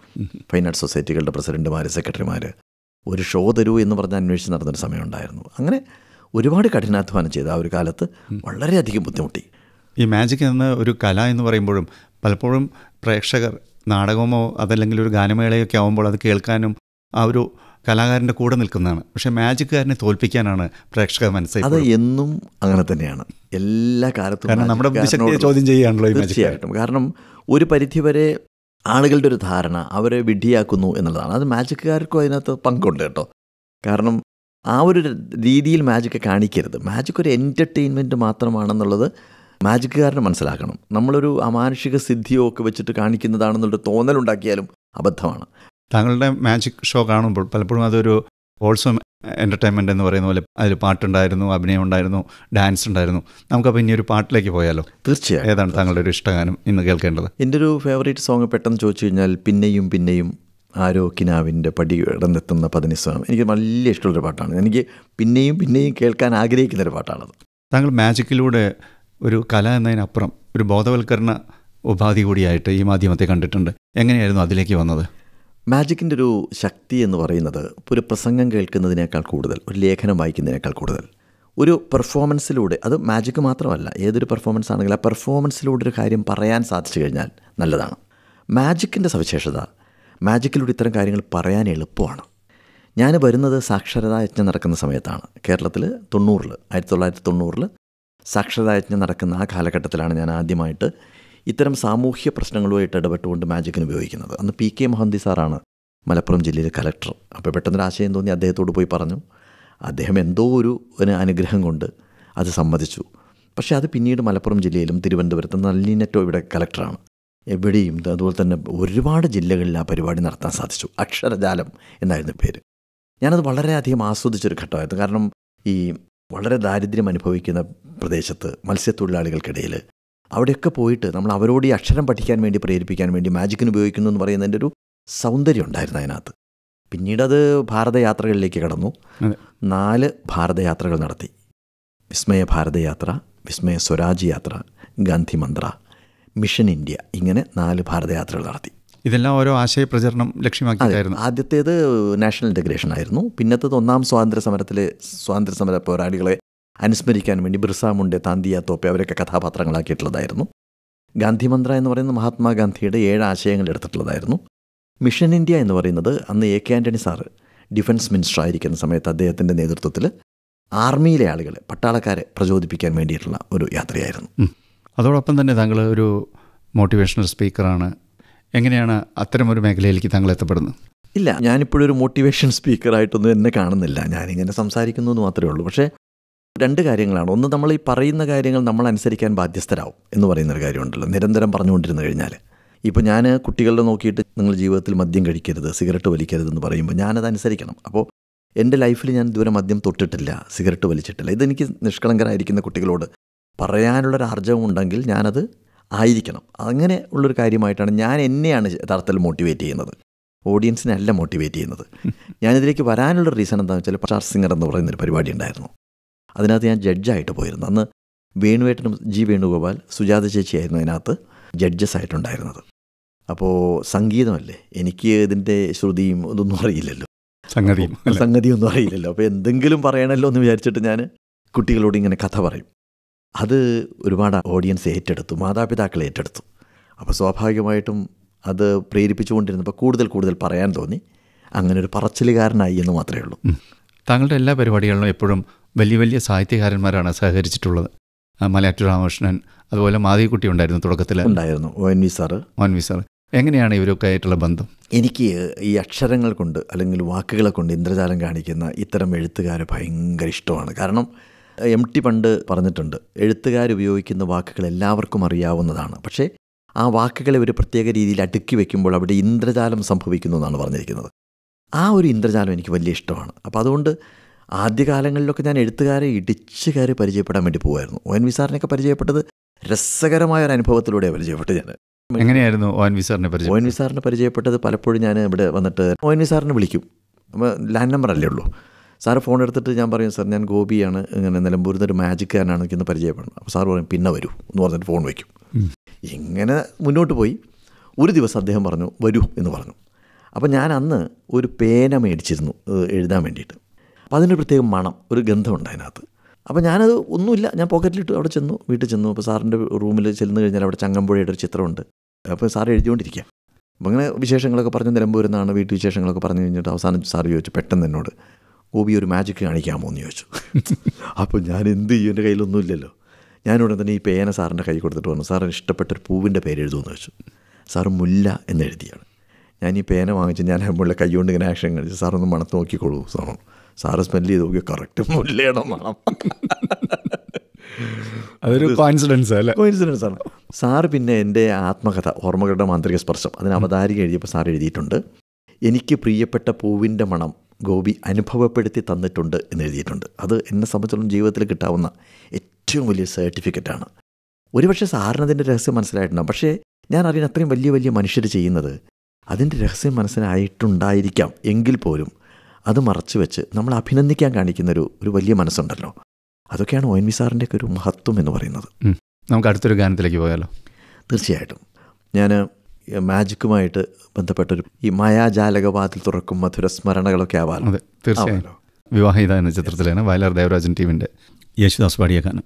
ഫൈൻ ആർട്സ് സൊസൈറ്റികളുടെ പ്രസിഡന്റുമാർ സെക്രട്ടറിമാർ ഒരു ഷോ തരൂ എന്ന് പറഞ്ഞ് അന്വേഷിച്ച് നടന്നൊരു സമയമുണ്ടായിരുന്നു അങ്ങനെ ഒരുപാട് കഠിനാധ്വാനം ചെയ്ത് ആ ഒരു കാലത്ത് വളരെയധികം ബുദ്ധിമുട്ടി ഈ മാജിക് എന്ന ഒരു കല എന്ന് പറയുമ്പോഴും പലപ്പോഴും പ്രേക്ഷകർ നാടകമോ അതല്ലെങ്കിൽ ഒരു ഗാനമേളയൊക്കെ ആവുമ്പോൾ അത് കേൾക്കാനും ആ ഒരു കലാകാരൻ്റെ കൂടെ നിൽക്കുന്നതാണ് പക്ഷേ മാജിക്കുകാരനെ തോൽപ്പിക്കാനാണ് പ്രേക്ഷകർ മനസ്സിൽ അത് എന്നും അങ്ങനെ തന്നെയാണ് എല്ലാ കാലത്തും നമ്മുടെ ചോദ്യം ചെയ്യുകയാണല്ലോ തീർച്ചയായിട്ടും കാരണം ഒരു പരിധി വരെ ആളുകളുടെ ഒരു ധാരണ അവരെ വിഡ്ഢിയാക്കുന്നു എന്നുള്ളതാണ് അത് മാജിക്കുകാർക്കും അതിനകത്ത് പങ്കുണ്ട് കേട്ടോ കാരണം ആ ഒരു രീതിയിൽ മാജിക്ക് കാണിക്കരുത് മാജിക് ഒരു എൻ്റർടൈൻമെൻറ്റ് മാത്രമാണെന്നുള്ളത് മാജിക്കുകാരന് മനസ്സിലാക്കണം നമ്മളൊരു അമാനുഷിക സിദ്ധിയോ ഒക്കെ വെച്ചിട്ട് കാണിക്കുന്നതാണെന്നുള്ളൊരു തോന്നലുണ്ടാക്കിയാലും അബദ്ധമാണ് താങ്കളുടെ മാജിക് ഷോ കാണുമ്പോൾ പലപ്പോഴും അതൊരു ഓൾസോ എൻ്റർടൈൻമെൻ്റ് എന്ന് പറയുന്ന പോലെ അതിൽ പാട്ടുണ്ടായിരുന്നു അഭിനയം ഉണ്ടായിരുന്നു ഡാൻസ് ഉണ്ടായിരുന്നു നമുക്കപ്പോൾ ഇനി ഒരു പാട്ടിലേക്ക് പോയാലോ തീർച്ചയായും ഏതാണ് താങ്കളുടെ ഒരു ഇഷ്ടഗാനം ഇന്ന് കേൾക്കേണ്ടത് എൻ്റെ ഒരു ഫേവറേറ്റ് സോങ് പെട്ടെന്ന് ചോദിച്ചു കഴിഞ്ഞാൽ പിന്നെയും പിന്നെയും ആരോ കിനാവിൻ്റെ പടി ഇടന്നെത്തുന്ന പതിനിസ്വാമി എനിക്ക് വലിയ ഇഷ്ടമുള്ളൊരു പാട്ടാണ് എനിക്ക് പിന്നെയും പിന്നെയും കേൾക്കാൻ ആഗ്രഹിക്കുന്ന ഒരു പാട്ടാണത് താങ്കൾ മാജിക്കിലൂടെ ഒരു കല എന്നതിനപ്പുറം ഒരു ബോധവൽക്കരണ ഉപാധി കൂടിയായിട്ട് ഈ മാധ്യമത്തെ കണ്ടിട്ടുണ്ട് എങ്ങനെയായിരുന്നു അതിലേക്ക് വന്നത് മാജിക്കിൻ്റെ ഒരു ശക്തി എന്ന് പറയുന്നത് ഒരു പ്രസംഗം കേൾക്കുന്നതിനേക്കാൾ കൂടുതൽ ഒരു ലേഖനം വായിക്കുന്നതിനേക്കാൾ കൂടുതൽ ഒരു പെർഫോമൻസിലൂടെ അത് മാജിക്ക് മാത്രമല്ല ഏതൊരു പെർഫോമൻസ് ആണെങ്കിലും ആ പെർഫോമൻസിലൂടെ ഒരു കാര്യം പറയാൻ സാധിച്ചു കഴിഞ്ഞാൽ നല്ലതാണ് മാജിക്കിൻ്റെ സവിശേഷത മാജിക്കിലൂടെ ഇത്തരം കാര്യങ്ങൾ പറയാൻ എളുപ്പമാണ് ഞാൻ വരുന്നത് സാക്ഷരതാ യജ്ഞം നടക്കുന്ന സമയത്താണ് കേരളത്തിൽ തൊണ്ണൂറിൽ ആയിരത്തി തൊള്ളായിരത്തി തൊണ്ണൂറിൽ സാക്ഷരതാ യജ്ഞം നടക്കുന്ന ആ കാലഘട്ടത്തിലാണ് ഞാൻ ആദ്യമായിട്ട് ഇത്തരം സാമൂഹ്യ പ്രശ്നങ്ങളുമായിട്ട് ഇടപെട്ടുകൊണ്ട് മാജിക്കിന് ഉപയോഗിക്കുന്നത് അന്ന് പി കെ മൊഹന്തി സാറാണ് മലപ്പുറം ജില്ലയിലെ കലക്ടർ അപ്പോൾ പെട്ടെന്നൊരു ആശയം തോന്നി അദ്ദേഹത്തോട് പോയി പറഞ്ഞു അദ്ദേഹം എന്തോ ഒരു അനുഗ്രഹം കൊണ്ട് അത് സമ്മതിച്ചു പക്ഷേ അത് പിന്നീട് മലപ്പുറം ജില്ലയിലും തിരുവനന്തപുരത്തും നല്ലിനറ്റോ ഇവിടെ കലക്ടറാണ് എവിടെയും അതുപോലെ തന്നെ ഒരുപാട് ജില്ലകളിൽ ആ പരിപാടി നടത്താൻ സാധിച്ചു അക്ഷരജാലം എന്നായിരുന്നു പേര് ഞാനത് വളരെയധികം ആസ്വദിച്ചൊരു ഘട്ടമായിരുന്നു കാരണം ഈ വളരെ ദാരിദ്ര്യം അനുഭവിക്കുന്ന പ്രദേശത്ത് മത്സ്യത്തൊഴിലാളികൾക്കിടയിൽ അവിടെയൊക്കെ പോയിട്ട് നമ്മൾ അവരോട് ഈ അക്ഷരം പഠിക്കാൻ വേണ്ടി പ്രേരിപ്പിക്കാൻ വേണ്ടി മാജിക്കിന് ഉപയോഗിക്കുന്നു എന്ന് പറയുന്നതിൻ്റെ ഒരു സൗന്ദര്യം ഉണ്ടായിരുന്നു അതിനകത്ത് പിന്നീട് അത് ഭാരതയാത്രകളിലേക്ക് കടന്നു നാല് ഭാരതയാത്രകൾ നടത്തി വിസ്മയ ഭാരതയാത്ര വിസ്മയ സ്വരാജ് യാത്ര ഗാന്ധി മന്ത്ര മിഷൻ ഇന്ത്യ ഇങ്ങനെ നാല് ഭാരതയാത്രകൾ നടത്തി ഇതെല്ലാം ഓരോ പ്രചരണം ലക്ഷ്യമാക്കിയായിരുന്നു ആദ്യത്തേത് നാഷണൽ ഇൻ്റഗ്രേഷൻ ആയിരുന്നു പിന്നത്തത് ഒന്നാം സ്വാതന്ത്ര്യ സമരത്തിലെ സ്വാതന്ത്ര്യ സമര പോരാളികളെ അനുസ്മരിക്കാൻ വേണ്ടി ബിർസാമുണ്ടെ താന്തിയ തോപ്പി അവരൊക്കെ കഥാപാത്രങ്ങളാക്കിയിട്ടുള്ളതായിരുന്നു ഗാന്ധി മന്ത്ര എന്ന് പറയുന്ന മഹാത്മാഗാന്ധിയുടെ ഏഴ് ആശയങ്ങൾ എടുത്തിട്ടുള്ളതായിരുന്നു മിഷൻ ഇന്ത്യ എന്ന് പറയുന്നത് അന്ന് എ കെ ആൻ്റണി സാറ് ഡിഫൻസ് മിനിസ്റ്റർ ആയിരിക്കുന്ന സമയത്ത് അദ്ദേഹത്തിൻ്റെ നേതൃത്വത്തിൽ ആർമിയിലെ ആളുകളെ പട്ടാളക്കാരെ പ്രചോദിപ്പിക്കാൻ വേണ്ടിയിട്ടുള്ള ഒരു യാത്രയായിരുന്നു അതോടൊപ്പം തന്നെ താങ്കൾ ഒരു മോട്ടിവേഷണൽ സ്പീക്കറാണ് എങ്ങനെയാണ് അത്തരമൊരു മേഖലയിലേക്ക് താങ്കൾ എത്തപ്പെടുന്നത് ഇല്ല ഞാനിപ്പോഴൊരു മോട്ടിവേഷൻ സ്പീക്കറായിട്ടൊന്നും എന്നെ കാണുന്നില്ല ഞാനിങ്ങനെ സംസാരിക്കുന്നു എന്ന് മാത്രമേ ഉള്ളൂ പക്ഷേ രണ്ട് കാര്യങ്ങളാണ് ഒന്ന് നമ്മൾ ഈ പറയുന്ന കാര്യങ്ങൾ നമ്മൾ അനുസരിക്കാൻ ബാധ്യസ്ഥരാവും എന്ന് പറയുന്നൊരു കാര്യമുണ്ടല്ലോ നിരന്തരം പറഞ്ഞുകൊണ്ടിരുന്നു കഴിഞ്ഞാൽ ഇപ്പോൾ ഞാൻ കുട്ടികളുടെ നോക്കിയിട്ട് നിങ്ങൾ ജീവിതത്തിൽ മദ്യം കഴിക്കരുത് സിഗരറ്റ് വലിക്കരുത് എന്ന് പറയുമ്പോൾ ഞാനത് അനുസരിക്കണം അപ്പോൾ എൻ്റെ ലൈഫിൽ ഞാൻ ഇതുവരെ മദ്യം തൊട്ടിട്ടില്ല സിഗരറ്റ് വലിച്ചിട്ടില്ല ഇതെനിക്ക് നിഷ്കളങ്കരായിരിക്കുന്ന കുട്ടികളോട് പറയാനുള്ളൊരു ആർജവം ഉണ്ടെങ്കിൽ ഞാനത് ആയിരിക്കണം അങ്ങനെ ഉള്ളൊരു കാര്യമായിട്ടാണ് ഞാൻ എന്നെയാണ് യഥാർത്ഥത്തിൽ മോട്ടിവേറ്റ് ചെയ്യുന്നത് ഓഡിയൻസിനെ അല്ല മോട്ടിവേറ്റ് ചെയ്യുന്നത് ഞാനിതിലേക്ക് വരാനുള്ള റീസൺ എന്താണെന്ന് വെച്ചാൽ പ്രശാർ സിംഗർ എന്ന് പറയുന്നൊരു പരിപാടി ഉണ്ടായിരുന്നു അതിനകത്ത് ഞാൻ ജഡ്ജായിട്ട് പോയിരുന്നു അന്ന് വേണുവേട്ടനും ജി വേണുഗോപാൽ സുജാത ചേച്ചിയായിരുന്നു അതിനകത്ത് ജഡ്ജസ് ആയിട്ടുണ്ടായിരുന്നത് അപ്പോൾ സംഗീതമല്ലേ എനിക്ക് ഇതിൻ്റെ ശ്രുതിയും ഇതൊന്നും അറിയില്ലല്ലോ സംഗതിയും സംഗതിയൊന്നും അറിയില്ലല്ലോ അപ്പോൾ എന്തെങ്കിലും പറയണമല്ലോ എന്ന് വിചാരിച്ചിട്ട് ഞാൻ കുട്ടികളോട് ഇങ്ങനെ കഥ പറയും അത് ഒരുപാട് ഓഡിയൻസ് ഏറ്റെടുത്തു മാതാപിതാക്കൾ ഏറ്റെടുത്തു അപ്പോൾ സ്വാഭാവികമായിട്ടും അത് പ്രേരിപ്പിച്ചുകൊണ്ടിരുന്നപ്പോൾ കൂടുതൽ കൂടുതൽ പറയാൻ തോന്നി അങ്ങനെ ഒരു പറച്ചിലുകാരനായി എന്ന് മാത്രമേ ഉള്ളൂ താങ്കളുടെ എല്ലാ പരിപാടികളിലും എപ്പോഴും വലിയ വലിയ സാഹിത്യകാരന്മാരാണ് സഹകരിച്ചിട്ടുള്ളത് മലയാറ്റൂർ രാമകൃഷ്ണൻ അതുപോലെ മാധവിക്കുട്ടി ഉണ്ടായിരുന്നു തുടക്കത്തിൽ ഉണ്ടായിരുന്നു ഒ എൻ വി സാറ് ഒ എൻ വി സാറ് എങ്ങനെയാണ് ഇവരൊക്കെ ആയിട്ടുള്ള ബന്ധം എനിക്ക് ഈ അക്ഷരങ്ങൾ കൊണ്ട് അല്ലെങ്കിൽ വാക്കുകളെ കൊണ്ട് ഇന്ദ്രജാലം കാണിക്കുന്ന ഇത്തരം എഴുത്തുകാരെ ഭയങ്കര ഇഷ്ടമാണ് കാരണം എം ടി പണ്ട് പറഞ്ഞിട്ടുണ്ട് എഴുത്തുകാരുപയോഗിക്കുന്ന വാക്കുകൾ എല്ലാവർക്കും അറിയാവുന്നതാണ് പക്ഷേ ആ വാക്കുകളെ ഒരു പ്രത്യേക രീതിയിൽ അടുക്കി വെക്കുമ്പോൾ അവിടെ ഇന്ദ്രജാലം സംഭവിക്കുന്നു എന്നാണ് പറഞ്ഞിരിക്കുന്നത് ആ ഒരു ഇന്ദ്രജാലം എനിക്ക് വലിയ ഇഷ്ടമാണ് അപ്പോൾ അതുകൊണ്ട് ആദ്യകാലങ്ങളിലൊക്കെ ഞാൻ എഴുത്തുകാരെ ഇടിച്ച് കയറി പരിചയപ്പെടാൻ വേണ്ടി പോകുമായിരുന്നു ഒ എൻ വി സാറിനെയൊക്കെ പരിചയപ്പെട്ടത് രസകരമായ ഒരു അനുഭവത്തിലൂടെ പരിചയപ്പെട്ടു ഞാൻ എങ്ങനെയായിരുന്നു ഒ എൻ വി സാറിനെ പരിചയം ഒ എൻ വി സാറിനെ പരിചയപ്പെട്ടത് പലപ്പോഴും ഞാൻ ഇവിടെ വന്നിട്ട് ഒ എൻ വി സാറിനെ വിളിക്കും അപ്പോൾ ലാൻഡ് നമ്പർ അല്ലേ ഉള്ളൂ സാറ് ഫോൺ എടുത്തിട്ട് ഞാൻ പറയും സാർ ഞാൻ ഗോപിയാണ് ഇങ്ങനെ നിന്നൊരു ഒരു കാരനാണ് എനിക്കൊന്ന് പരിചയപ്പെടണം അപ്പോൾ സാർ പറയും പിന്നെ വരൂ എന്ന് പറഞ്ഞിട്ട് ഫോൺ വയ്ക്കും ഇങ്ങനെ മുന്നോട്ട് പോയി ഒരു ദിവസം അദ്ദേഹം പറഞ്ഞു വരൂ എന്ന് പറഞ്ഞു അപ്പോൾ ഞാൻ അന്ന് ഒരു പേന മേടിച്ചിരുന്നു എഴുതാൻ വേണ്ടിയിട്ട് അപ്പോൾ അതിനൊരു പ്രത്യേക മണം ഒരു ഗന്ധമുണ്ട് അതിനകത്ത് അപ്പോൾ ഞാനത് ഒന്നുമില്ല ഞാൻ പോക്കറ്റിലിട്ട് അവിടെ ചെന്നു വീട്ടിൽ ചെന്നു അപ്പോൾ സാറിൻ്റെ റൂമിൽ ചെന്ന് കഴിഞ്ഞാൽ അവിടെ ചങ്ങമ്പുഴയുടെ ഒരു ചിത്രമുണ്ട് അപ്പോൾ സാർ എഴുതിക്കൊണ്ടിരിക്കുക അപ്പോൾ അങ്ങനെ വിശേഷങ്ങളൊക്കെ പറഞ്ഞ് നിലമ്പൂരുന്നാണ് വീട്ടു വിശേഷങ്ങളൊക്കെ പറഞ്ഞു കഴിഞ്ഞിട്ട് അവസാനം സാർ ചോദിച്ചു പെട്ടെന്ന് എന്നോട് ഗോപി ഒരു മാജിക് കാണിക്കാമോ എന്ന് ചോദിച്ചു അപ്പോൾ ഞാൻ എന്ത് ചെയ്യും എൻ്റെ ഇല്ലല്ലോ ഞാനിവിടെ തന്നെ ഈ പേന സാറിൻ്റെ കൈ കൊടുത്തിട്ട് പറഞ്ഞു സാറിന് ഇഷ്ടപ്പെട്ട ഒരു പൂവിൻ്റെ പേര് എഴുതുമെന്ന് ചോദിച്ചു സാർ മുല്ല എന്ന് എഴുതിയാണ് ഞാൻ ഈ പേന വാങ്ങിച്ച് ഞാൻ മുള്ള കൈ കൊണ്ട് ഇങ്ങനെ ആക്ഷൻ കാണിച്ചു സാറൊന്ന് മണത്ത് നോക്കിക്കോളൂ സാറോ സാറ് സ്പെൻഡ് ചെയ്ത് നോക്കി കറക്റ്റ് മുല്ലയുടെ മണം അതൊരു കോയിൻസിഡൻസ് അല്ലേ കോയിൻസിഡൻസ് ആണ് സാറ് പിന്നെ എൻ്റെ ആത്മകഥ ഓർമ്മകളുടെ മാന്ത്രിക സ്പർശം അതിന് അവതാരിക എഴുതിയപ്പോൾ സാർ എഴുതിയിട്ടുണ്ട് എനിക്ക് പ്രിയപ്പെട്ട പൂവിൻ്റെ മണം ഗോപി അനുഭവപ്പെടുത്തി തന്നിട്ടുണ്ട് എന്ന് എഴുതിയിട്ടുണ്ട് അത് എന്നെ സംബന്ധിച്ചോളം ജീവിതത്തിൽ കിട്ടാവുന്ന ഏറ്റവും വലിയ സർട്ടിഫിക്കറ്റാണ് ഒരുപക്ഷെ സാറിനതിൻ്റെ രഹസ്യം മനസ്സിലായിട്ടുണ്ടോ പക്ഷേ ഞാൻ അറിയുന്ന അത്രയും വലിയ വലിയ മനുഷ്യർ ചെയ്യുന്നത് അതിൻ്റെ രഹസ്യം മനസ്സിലായിട്ടുണ്ടായിരിക്കാം എങ്കിൽ പോലും അത് മറച്ചു വെച്ച് നമ്മൾ അഭിനന്ദിക്കാൻ കാണിക്കുന്നൊരു ഒരു വലിയ മനസ്സുണ്ടല്ലോ അതൊക്കെയാണ് ഒ എൻ വി ഒക്കെ ഒരു മഹത്വം എന്ന് പറയുന്നത് നമുക്ക് അടുത്തൊരു ഗാനത്തിലേക്ക് പോയാലോ തീർച്ചയായിട്ടും ഞാൻ മാജിക്കുമായിട്ട് ബന്ധപ്പെട്ടൊരു ഈ മായാജാലകവാതിൽ തുറക്കും മധുര സ്മരണകളൊക്കെ ആവാലോ അതെ തീർച്ചയായും വിവാഹിത എന്ന ചിത്രത്തിലാണ് വയലാർ ദേവരാജൻ ടീമിൻ്റെ യേശുദാസ് പാടിയ ഗാനം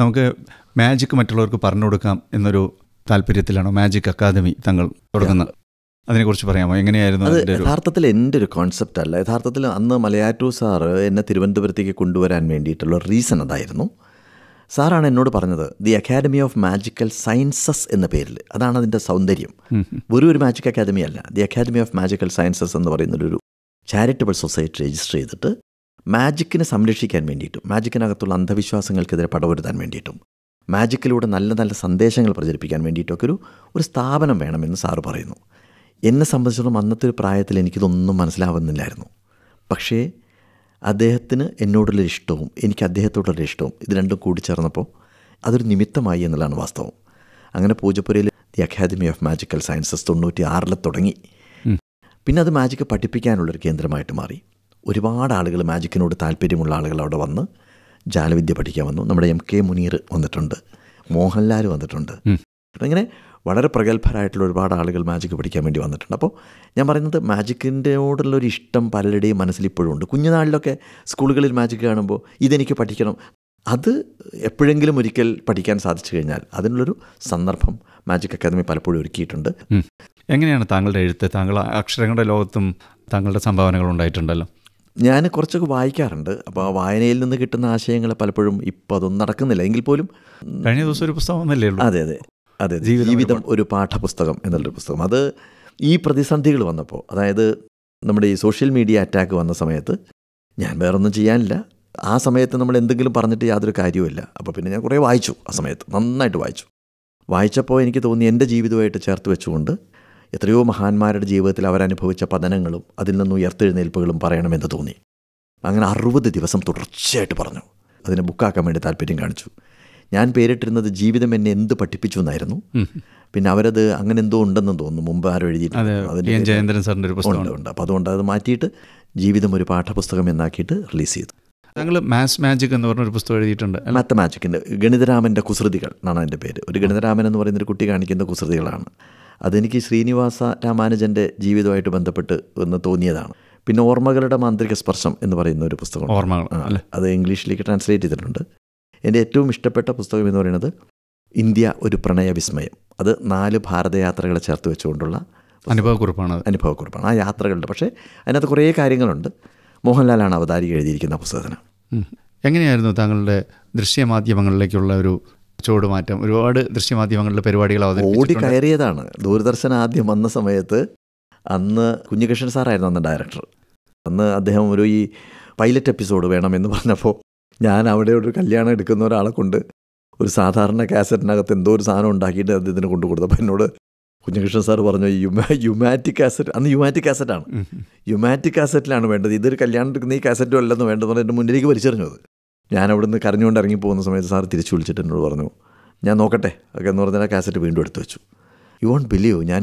നമുക്ക് മാജിക് മറ്റുള്ളവർക്ക് പറഞ്ഞു കൊടുക്കാം എന്നൊരു താല്പര്യത്തിലാണോ മാജിക് അക്കാദമി തങ്ങൾ തുടങ്ങുന്നത് അതിനെക്കുറിച്ച് പറയാമോ എങ്ങനെയായിരുന്നു അത് യഥാർത്ഥത്തിൽ എൻ്റെ ഒരു കോൺസെപ്റ്റ് അല്ല യഥാർത്ഥത്തിൽ അന്ന് മലയാറ്റൂർ സാറ് എന്നെ തിരുവനന്തപുരത്തേക്ക് കൊണ്ടുവരാൻ വേണ്ടിയിട്ടുള്ള റീസൺ അതായിരുന്നു സാറാണ് എന്നോട് പറഞ്ഞത് the academy of magical sciences എന്ന പേരിൽ അതാണ് അതിൻ്റെ സൗന്ദര്യം ഒരു ഒരു മാജിക് അക്കാദമി അല്ല the academy of magical sciences എന്ന് പറയുന്നൊരു ചാരിറ്റബിൾ സൊസൈറ്റി രജിസ്റ്റർ ചെയ്തിട്ട് മാജിക്കിനെ സംരക്ഷിക്കാൻ വേണ്ടിയിട്ടും മാജിക്കിനകത്തുള്ള അന്ധവിശ്വാസങ്ങൾക്കെതിരെ പടവരുത്താൻ വേണ്ടിയിട്ടും മാജിക്കിലൂടെ നല്ല നല്ല സന്ദേശങ്ങൾ പ്രചരിപ്പിക്കാൻ വേണ്ടിയിട്ടൊക്കെ ഒരു ഒരു സ്ഥാപനം വേണമെന്ന് സാറ് പറയുന്നു എന്നെ സംബന്ധിച്ചിടത്തോളം അന്നത്തെ ഒരു പ്രായത്തിൽ എനിക്കിതൊന്നും മനസ്സിലാവുന്നില്ലായിരുന്നു പക്ഷേ അദ്ദേഹത്തിന് എന്നോടുള്ളൊരു ഇഷ്ടവും എനിക്ക് അദ്ദേഹത്തോടുള്ളൊരു ഇഷ്ടവും ഇത് രണ്ടും കൂടിച്ചേർന്നപ്പോൾ അതൊരു നിമിത്തമായി എന്നുള്ളതാണ് വാസ്തവം അങ്ങനെ പൂജപ്പുരയിൽ the academy of magical sciences തൊണ്ണൂറ്റി ആറിൽ തുടങ്ങി പിന്നെ അത് മാജിക്ക് പഠിപ്പിക്കാനുള്ളൊരു കേന്ദ്രമായിട്ട് മാറി ഒരുപാട് ആളുകൾ മാജിക്കിനോട് താല്പര്യമുള്ള ആളുകൾ അവിടെ വന്ന് ജാലവിദ്യ പഠിക്കാൻ വന്നു നമ്മുടെ എം കെ മുനീർ വന്നിട്ടുണ്ട് മോഹൻലാൽ വന്നിട്ടുണ്ട് അങ്ങനെ വളരെ പ്രഗത്ഭരായിട്ടുള്ള ഒരുപാട് ആളുകൾ മാജിക്ക് പഠിക്കാൻ വേണ്ടി വന്നിട്ടുണ്ട് അപ്പോൾ ഞാൻ പറയുന്നത് മാജിക്കിൻ്റെയോടുള്ളൊരു ഇഷ്ടം പലരുടെയും മനസ്സിൽ ഇപ്പോഴും ഉണ്ട് കുഞ്ഞുനാളിലൊക്കെ സ്കൂളുകളിൽ മാജിക്ക് കാണുമ്പോൾ ഇതെനിക്ക് പഠിക്കണം അത് എപ്പോഴെങ്കിലും ഒരിക്കൽ പഠിക്കാൻ സാധിച്ചു കഴിഞ്ഞാൽ അതിനുള്ളൊരു സന്ദർഭം മാജിക് അക്കാദമി പലപ്പോഴും ഒരുക്കിയിട്ടുണ്ട് എങ്ങനെയാണ് താങ്കളുടെ എഴുത്ത് താങ്കൾ അക്ഷരങ്ങളുടെ ലോകത്തും താങ്കളുടെ സംഭാവനകൾ ഉണ്ടായിട്ടുണ്ടല്ലോ ഞാൻ കുറച്ചൊക്കെ വായിക്കാറുണ്ട് അപ്പോൾ ആ വായനയിൽ നിന്ന് കിട്ടുന്ന ആശയങ്ങൾ പലപ്പോഴും ഇപ്പോൾ അതൊന്നും നടക്കുന്നില്ല എങ്കിൽ പോലും കഴിഞ്ഞ ദിവസം ഒരു പുസ്തകം വന്നല്ലേ അതെ അതെ അതെ ജീവിതം ഒരു പാഠപുസ്തകം എന്നുള്ളൊരു പുസ്തകം അത് ഈ പ്രതിസന്ധികൾ വന്നപ്പോൾ അതായത് നമ്മുടെ ഈ സോഷ്യൽ മീഡിയ അറ്റാക്ക് വന്ന സമയത്ത് ഞാൻ വേറൊന്നും ചെയ്യാനില്ല ആ സമയത്ത് നമ്മൾ എന്തെങ്കിലും പറഞ്ഞിട്ട് യാതൊരു കാര്യവുമില്ല അപ്പോൾ പിന്നെ ഞാൻ കുറേ വായിച്ചു ആ സമയത്ത് നന്നായിട്ട് വായിച്ചു വായിച്ചപ്പോൾ എനിക്ക് തോന്നി എൻ്റെ ജീവിതമായിട്ട് ചേർത്ത് വെച്ചുകൊണ്ട് എത്രയോ മഹാന്മാരുടെ ജീവിതത്തിൽ അവരനുഭവിച്ച പതനങ്ങളും അതിൽ നിന്ന് ഉയർത്തെഴുന്നേൽപ്പുകളും പറയണമെന്ന് തോന്നി അങ്ങനെ അറുപത് ദിവസം തുടർച്ചയായിട്ട് പറഞ്ഞു അതിനെ ബുക്കാക്കാൻ വേണ്ടി താല്പര്യം കാണിച്ചു ഞാൻ പേരിട്ടിരുന്നത് ജീവിതം എന്നെ എന്ത് പഠിപ്പിച്ചു എന്നായിരുന്നു പിന്നെ അവരത് അങ്ങനെ എന്തോ ഉണ്ടെന്ന് തോന്നുന്നു മുമ്പ് ആരും എഴുതിയിട്ടുണ്ട് ഉണ്ട് അപ്പോൾ അതുകൊണ്ട് അത് മാറ്റിയിട്ട് ജീവിതം ഒരു പാഠപുസ്തകം എന്നാക്കിയിട്ട് റിലീസ് ചെയ്തു താങ്കൾ മാത്സ് മാജിക് എന്ന് പറഞ്ഞൊരു പുസ്തകം എഴുതിയിട്ടുണ്ട് മാത്ത മാജിക്കിൻ്റെ ഗണിതരാമൻ്റെ കുസൃതികൾ എന്നാണ് അതിൻ്റെ പേര് ഒരു ഗണിതരാമൻ എന്ന് പറയുന്ന ഒരു കുട്ടി കാണിക്കുന്ന കുസൃതികളാണ് അതെനിക്ക് ശ്രീനിവാസ രാമാനുജൻ്റെ ജീവിതമായിട്ട് ബന്ധപ്പെട്ട് എന്ന് തോന്നിയതാണ് പിന്നെ ഓർമ്മകളുടെ മാന്ത്രിക സ്പർശം എന്ന് പറയുന്ന ഒരു പുസ്തകം ഓർമ്മകൾ അത് ഇംഗ്ലീഷിലേക്ക് ട്രാൻസ്ലേറ്റ് ചെയ്തിട്ടുണ്ട് എൻ്റെ ഏറ്റവും ഇഷ്ടപ്പെട്ട പുസ്തകം എന്ന് പറയുന്നത് ഇന്ത്യ ഒരു പ്രണയ വിസ്മയം അത് നാല് ഭാരതയാത്രകളെ ചേർത്ത് വെച്ചുകൊണ്ടുള്ള അനുഭവക്കുറിപ്പാണ് അനുഭവക്കുറിപ്പാണ് ആ യാത്രകളുണ്ട് പക്ഷേ അതിനകത്ത് കുറേ കാര്യങ്ങളുണ്ട് മോഹൻലാലാണ് അവതാരിക എഴുതിയിരിക്കുന്ന പുസ്തകത്തിന് എങ്ങനെയായിരുന്നു താങ്കളുടെ ദൃശ്യമാധ്യമങ്ങളിലേക്കുള്ള ഒരു ചുവടുമാറ്റം ഒരുപാട് ദൃശ്യമാധ്യമങ്ങളുടെ പരിപാടികൾ ഓടി കയറിയതാണ് ദൂരദർശൻ ആദ്യം വന്ന സമയത്ത് അന്ന് കുഞ്ഞികൃഷ്ണൻ സാറായിരുന്നു അന്ന് ഡയറക്ടർ അന്ന് അദ്ദേഹം ഒരു ഈ പൈലറ്റ് എപ്പിസോഡ് വേണമെന്ന് പറഞ്ഞപ്പോൾ ഞാൻ അവിടെ ഒരു കല്യാണം എടുക്കുന്ന ഒരാളെ കൊണ്ട് ഒരു സാധാരണ കാസറ്റിനകത്ത് എന്തോ ഒരു സാധനം ഉണ്ടാക്കിയിട്ട് അദ്ദേഹത്തിന് കൊണ്ടു കൊടുത്തു അപ്പോൾ എന്നോട് കുഞ്ഞകൃഷ്ണൻ സാർ പറഞ്ഞു യുമാ യുമാറ്റിക് കാസറ്റ് അന്ന് യുമാറ്റിക് കാസറ്റാണ് യുമാറ്റിക് കാസറ്റിലാണ് വേണ്ടത് ഇതൊരു കല്യാണം എടുക്കുന്ന ഈ കാസറ്റും അല്ലെന്ന് വേണ്ടത് എൻ്റെ മുന്നിലേക്ക് വലിച്ചെറിഞ്ഞത് ഞാൻ അവിടെ നിന്ന് കരഞ്ഞുകൊണ്ട് ഇറങ്ങി പോകുന്ന സമയത്ത് സാർ തിരിച്ചു വിളിച്ചിട്ട് എന്നോട് പറഞ്ഞു ഞാൻ നോക്കട്ടെ ഒക്കെ എന്ന് പറഞ്ഞാൽ കാസറ്റ് വീണ്ടും എടുത്തു വെച്ചു യു വോണ്ട് ബിലീവ് ഞാൻ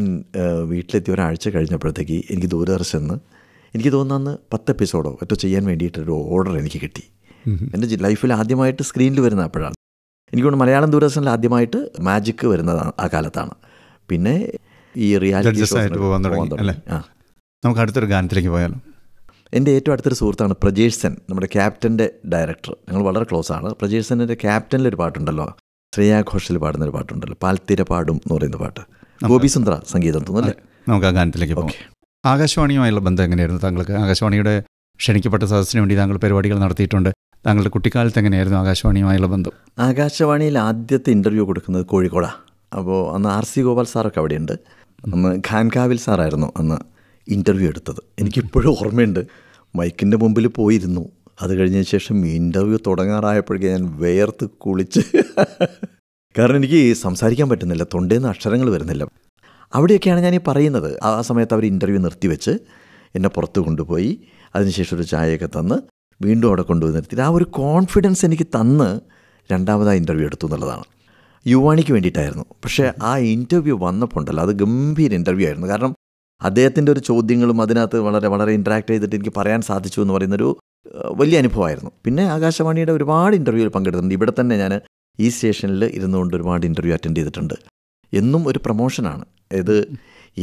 വീട്ടിലെത്തി ഒരാഴ്ച കഴിഞ്ഞപ്പോഴത്തേക്ക് എനിക്ക് ദൂരദർശനിൽ എനിക്ക് തോന്നുന്ന പത്ത് എപ്പിസോഡോ ഏറ്റവും ചെയ്യാൻ വേണ്ടിയിട്ടൊരു ഓർഡർ എനിക്ക് കിട്ടി എൻ്റെ ലൈഫിൽ ആദ്യമായിട്ട് സ്ക്രീനിൽ വരുന്ന അപ്പോഴാണ് എനിക്കൊണ്ട് മലയാളം ദൂരദർശനിൽ ആദ്യമായിട്ട് മാജിക് വരുന്നതാണ് ആ കാലത്താണ് പിന്നെ ഈ റിയാലിറ്റി നമുക്ക് അടുത്തൊരു ഗാനത്തിലേക്ക് പോയാലോ എൻ്റെ ഏറ്റവും അടുത്തൊരു സുഹൃത്താണ് പ്രജേഷ് സെൻ നമ്മുടെ ക്യാപ്റ്റൻ്റെ ഡയറക്ടർ ഞങ്ങൾ വളരെ ക്ലോസ് ആണ് പ്രജേഷ് സെൻ്റെ ക്യാപ്റ്റനിൽ ഒരു പാട്ടുണ്ടല്ലോ ശ്രേയാ ഘോഷൽ പാടുന്ന ഒരു പാട്ടുണ്ടല്ലോ പാൽത്തിര പാടും എന്ന് പറയുന്ന പാട്ട് ഗോപി സുന്ദ്ര സംഗീതം തോന്നുന്നല്ലേ നമുക്ക് ആ ഗാനത്തിലേക്ക് പോകാം ആകാശവാണിയുമായുള്ള ബന്ധം എങ്ങനെയായിരുന്നു താങ്കൾക്ക് ആകാശവാണിയുടെ ക്ഷണിക്കപ്പെട്ട സദസ്സിന് വേണ്ടി താങ്കൾ പരിപാടികൾ നടത്തിയിട്ടുണ്ട് താങ്കളുടെ കുട്ടിക്കാലത്ത് എങ്ങനെയായിരുന്നു ആകാശവാണിയുമായുള്ള ബന്ധം ആകാശവാണിയിൽ ആദ്യത്തെ ഇൻ്റർവ്യൂ കൊടുക്കുന്നത് കോഴിക്കോടാണ് അപ്പോൾ അന്ന് ആർ സി ഗോപാൽ സാറൊക്കെ അവിടെയുണ്ട് അന്ന് ഖാൻകാവിൽ സാറായിരുന്നു അന്ന് ഇൻ്റർവ്യൂ എടുത്തത് എനിക്കിപ്പോഴും ഓർമ്മയുണ്ട് മൈക്കിൻ്റെ മുമ്പിൽ പോയിരുന്നു അത് കഴിഞ്ഞ ശേഷം ഇൻ്റർവ്യൂ തുടങ്ങാറായപ്പോഴേക്കും ഞാൻ വേർത്ത് കുളിച്ച് കാരണം എനിക്ക് സംസാരിക്കാൻ പറ്റുന്നില്ല തൊണ്ടയിൽ നിന്ന് അക്ഷരങ്ങൾ വരുന്നില്ല അവിടെയൊക്കെയാണ് ഞാൻ ഈ പറയുന്നത് ആ സമയത്ത് അവർ ഇൻ്റർവ്യൂ നിർത്തിവെച്ച് എന്നെ പുറത്ത് കൊണ്ടുപോയി അതിനുശേഷം ഒരു ചായയൊക്കെ തന്ന് വീണ്ടും അവിടെ കൊണ്ടുവന്ന് നിർത്തിയിട്ട് ആ ഒരു കോൺഫിഡൻസ് എനിക്ക് തന്ന് രണ്ടാമതായി ഇൻ്റർവ്യൂ എടുത്തു എന്നുള്ളതാണ് യുവാണിക്ക് വേണ്ടിയിട്ടായിരുന്നു പക്ഷേ ആ ഇൻ്റർവ്യൂ വന്നപ്പോൾ ഉണ്ടല്ലോ അത് ഗംഭീര ഇൻ്റർവ്യൂ ആയിരുന്നു കാരണം അദ്ദേഹത്തിൻ്റെ ഒരു ചോദ്യങ്ങളും അതിനകത്ത് വളരെ വളരെ ഇൻട്രാക്ട് ചെയ്തിട്ട് എനിക്ക് പറയാൻ സാധിച്ചു എന്ന് പറയുന്നൊരു വലിയ അനുഭവമായിരുന്നു പിന്നെ ആകാശവാണിയുടെ ഒരുപാട് ഇൻ്റർവ്യൂവിൽ പങ്കെടുത്തിട്ടുണ്ട് ഇവിടെ തന്നെ ഞാൻ ഈ സ്റ്റേഷനിൽ ഇരുന്നുകൊണ്ട് ഒരുപാട് ഇൻ്റർവ്യൂ അറ്റൻഡ് ചെയ്തിട്ടുണ്ട് എന്നും ഒരു പ്രൊമോഷനാണ് ഇത്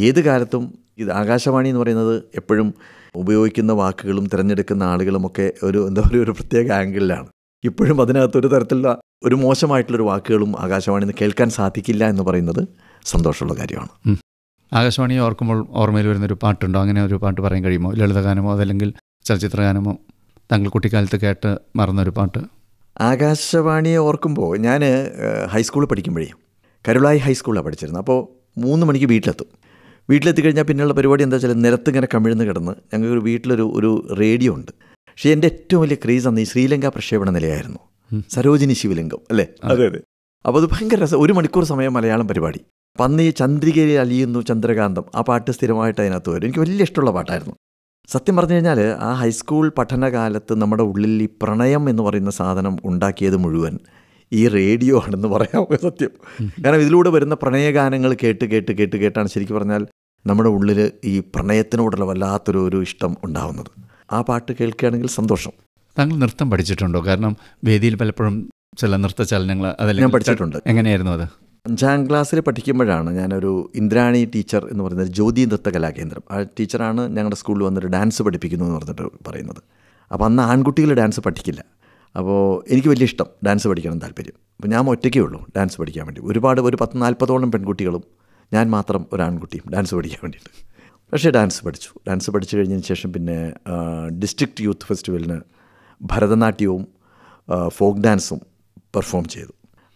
ഏത് കാലത്തും ഇത് ആകാശവാണി എന്ന് പറയുന്നത് എപ്പോഴും ഉപയോഗിക്കുന്ന വാക്കുകളും തിരഞ്ഞെടുക്കുന്ന ആളുകളുമൊക്കെ ഒരു എന്താ പറയുക ഒരു പ്രത്യേക ആംഗിളിലാണ് ഇപ്പോഴും അതിനകത്ത് ഒരു തരത്തിലുള്ള ഒരു മോശമായിട്ടുള്ളൊരു വാക്കുകളും ആകാശവാണി നിന്ന് കേൾക്കാൻ സാധിക്കില്ല എന്ന് പറയുന്നത് സന്തോഷമുള്ള കാര്യമാണ് ആകാശവാണി ഓർക്കുമ്പോൾ ഓർമ്മയിൽ വരുന്ന ഒരു പാട്ടുണ്ടോ അങ്ങനെ ഒരു പാട്ട് പറയാൻ കഴിയുമോ ലളിതഗാനമോ അതല്ലെങ്കിൽ ചലച്ചിത്രഗാനമോ താങ്കൾ കുട്ടിക്കാലത്ത് കേട്ട് മറന്നൊരു പാട്ട് ആകാശവാണിയെ ഓർക്കുമ്പോൾ ഞാൻ ഹൈസ്കൂളിൽ പഠിക്കുമ്പോഴേ കരുളായി ഹൈസ്കൂളിലാണ് പഠിച്ചിരുന്നത് അപ്പോൾ മൂന്ന് മണിക്ക് വീട്ടിലെത്തും വീട്ടിലെത്തി കഴിഞ്ഞാൽ പിന്നെയുള്ള പരിപാടി എന്താ വെച്ചാൽ ഇങ്ങനെ കമിഴ്ന്ന് കിടന്ന് ഞങ്ങൾക്ക് വീട്ടിലൊരു ഒരു റേഡിയോ ഉണ്ട് പക്ഷേ എൻ്റെ ഏറ്റവും വലിയ ക്രീസ് അന്ന് ഈ ശ്രീലങ്ക പ്രക്ഷേപണ നിലയായിരുന്നു സരോജിനി ശിവലിംഗം അല്ലേ അതെ അതെ അപ്പോൾ അത് ഭയങ്കര രസം ഒരു മണിക്കൂർ സമയം മലയാളം പരിപാടി പന്ന് ഈ ചന്ദ്രികയിൽ അലിയുന്നു ചന്ദ്രകാന്തം ആ പാട്ട് സ്ഥിരമായിട്ട് അതിനകത്ത് വരും എനിക്ക് വലിയ ഇഷ്ടമുള്ള പാട്ടായിരുന്നു സത്യം പറഞ്ഞു കഴിഞ്ഞാൽ ആ ഹൈസ്കൂൾ പഠനകാലത്ത് നമ്മുടെ ഉള്ളിൽ ഈ പ്രണയം എന്ന് പറയുന്ന സാധനം ഉണ്ടാക്കിയത് മുഴുവൻ ഈ റേഡിയോ ആണെന്ന് പറയാം സത്യം കാരണം ഇതിലൂടെ വരുന്ന പ്രണയഗാനങ്ങൾ കേട്ട് കേട്ട് കേട്ട് കേട്ടാണ് ശരിക്കും പറഞ്ഞാൽ നമ്മുടെ ഉള്ളിൽ ഈ പ്രണയത്തിനോടുള്ള വല്ലാത്തൊരു ഒരു ഇഷ്ടം ഉണ്ടാവുന്നത് ആ പാട്ട് കേൾക്കുകയാണെങ്കിൽ സന്തോഷം താങ്കൾ നൃത്തം പഠിച്ചിട്ടുണ്ടോ കാരണം വേദിയിൽ പലപ്പോഴും ചില നൃത്ത ചലനങ്ങൾ അതെല്ലാം ഞാൻ പഠിച്ചിട്ടുണ്ട് എങ്ങനെയായിരുന്നു അത് അഞ്ചാം ക്ലാസ്സിൽ പഠിക്കുമ്പോഴാണ് ഞാനൊരു ഇന്ദ്രാണി ടീച്ചർ എന്ന് പറയുന്നത് ജ്യോതി നൃത്ത കലാകേന്ദ്രം ആ ടീച്ചറാണ് ഞങ്ങളുടെ സ്കൂളിൽ വന്നിട്ട് ഡാൻസ് പഠിപ്പിക്കുന്നു എന്ന് പറഞ്ഞിട്ട് പറയുന്നത് അപ്പോൾ അന്ന് ആൺകുട്ടികൾ ഡാൻസ് പഠിക്കില്ല അപ്പോൾ എനിക്ക് വലിയ ഇഷ്ടം ഡാൻസ് പഠിക്കണം താല്പര്യം അപ്പോൾ ഞാൻ ഒറ്റയ്ക്കേ ഉള്ളൂ ഡാൻസ് പഠിക്കാൻ വേണ്ടി ഒരുപാട് ഒരു പത്ത് നാൽപ്പതോളം പെൺകുട്ടികളും ഞാൻ മാത്രം ഒരു ഡാൻസ് പഠിക്കാൻ വേണ്ടിയിട്ട് പക്ഷേ ഡാൻസ് പഠിച്ചു ഡാൻസ് പഠിച്ചു കഴിഞ്ഞതിന് ശേഷം പിന്നെ ഡിസ്ട്രിക്ട് യൂത്ത് ഫെസ്റ്റിവലിന് ഭരതനാട്യവും ഫോക്ക് ഡാൻസും പെർഫോം ചെയ്തു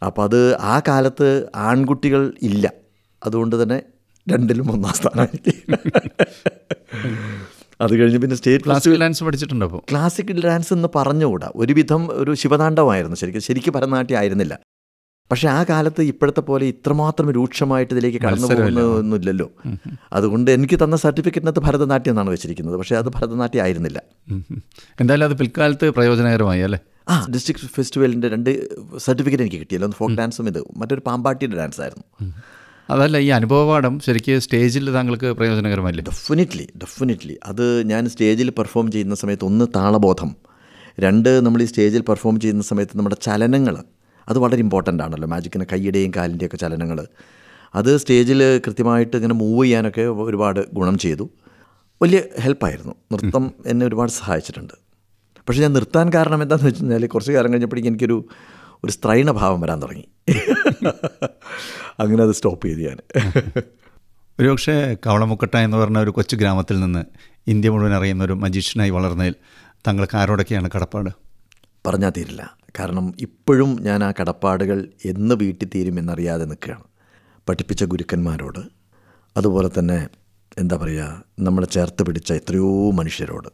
അപ്പോൾ അത് ആ കാലത്ത് ആൺകുട്ടികൾ ഇല്ല അതുകൊണ്ട് തന്നെ രണ്ടിലും ഒന്നാം സ്ഥാനമായിരിക്കും അത് കഴിഞ്ഞ് പിന്നെ സ്റ്റേറ്റ് ക്ലാസിക്കൽ ഡാൻസ് പഠിച്ചിട്ടുണ്ടോ ക്ലാസിക്കൽ ഡാൻസ് എന്ന് പറഞ്ഞുകൂടാ ഒരുവിധം ഒരു ശിവതാണ്ഡവമായിരുന്നു ശരിക്കും ശരിക്കും ഭരതനാട്യം ആയിരുന്നില്ല പക്ഷേ ആ കാലത്ത് ഇപ്പോഴത്തെ പോലെ ഇത്രമാത്രം രൂക്ഷമായിട്ട് ഇതിലേക്ക് കടന്നു പോകുന്നൊന്നുമില്ലല്ലോ അതുകൊണ്ട് എനിക്ക് തന്ന സർട്ടിഫിക്കറ്റിനകത്ത് ഭരതനാട്യം എന്നാണ് വെച്ചിരിക്കുന്നത് പക്ഷേ അത് ഭരതനാട്യം ആയിരുന്നില്ല എന്തായാലും അത് പിൽക്കാലത്ത് പ്രയോജനകരമായി അല്ലേ ആ ഡിസ്ട്രിക്ട് ഫെസ്റ്റിവലിൻ്റെ രണ്ട് സർട്ടിഫിക്കറ്റ് എനിക്ക് കിട്ടിയല്ലോ ഒന്ന് ഫോക്ക് ഡാൻസും ഇത് മറ്റൊരു പാമ്പാട്ടിയുടെ ഡാൻസ് ആയിരുന്നു അതല്ല ഈ അനുഭവപാഠം ശരിക്കും സ്റ്റേജിൽ താങ്കൾക്ക് പ്രയോജനകരമല്ലേ ഡെഫിനറ്റ്ലി ഡെഫിനറ്റ്ലി അത് ഞാൻ സ്റ്റേജിൽ പെർഫോം ചെയ്യുന്ന സമയത്ത് ഒന്ന് താളബോധം രണ്ട് നമ്മൾ ഈ സ്റ്റേജിൽ പെർഫോം ചെയ്യുന്ന സമയത്ത് നമ്മുടെ ചലനങ്ങൾ അത് വളരെ ഇമ്പോർട്ടൻ്റ് ആണല്ലോ മാജിക്കിൻ്റെ കൈയുടെയും കാലിൻ്റെയൊക്കെ ചലനങ്ങൾ അത് സ്റ്റേജിൽ കൃത്യമായിട്ട് ഇങ്ങനെ മൂവ് ചെയ്യാനൊക്കെ ഒരുപാട് ഗുണം ചെയ്തു വലിയ ഹെൽപ്പായിരുന്നു നൃത്തം എന്നെ ഒരുപാട് സഹായിച്ചിട്ടുണ്ട് പക്ഷേ ഞാൻ നിർത്താൻ കാരണം എന്താണെന്ന് വെച്ച് കഴിഞ്ഞാൽ കുറച്ച് കാലം കഴിഞ്ഞപ്പോഴേക്കും എനിക്കൊരു ഒരു സ്ത്രൈണ ഭാവം വരാൻ തുടങ്ങി അങ്ങനെ അത് സ്റ്റോപ്പ് ചെയ്തു ഞാൻ ഒരുപക്ഷെ കവളമുക്കട്ട എന്ന് പറഞ്ഞ ഒരു കൊച്ചു ഗ്രാമത്തിൽ നിന്ന് ഇന്ത്യ മുഴുവൻ അറിയുന്ന ഒരു മജീഷ്യനായി വളർന്നതിൽ താങ്കൾക്ക് ആരോടൊക്കെയാണ് കടപ്പാട് പറഞ്ഞാൽ തീരില്ല കാരണം ഇപ്പോഴും ഞാൻ ആ കടപ്പാടുകൾ എന്ന് വീട്ടിൽ എന്നറിയാതെ നിൽക്കുകയാണ് പഠിപ്പിച്ച ഗുരുക്കന്മാരോട് അതുപോലെ തന്നെ എന്താ പറയുക നമ്മളെ ചേർത്ത് പിടിച്ച എത്രയോ മനുഷ്യരോട്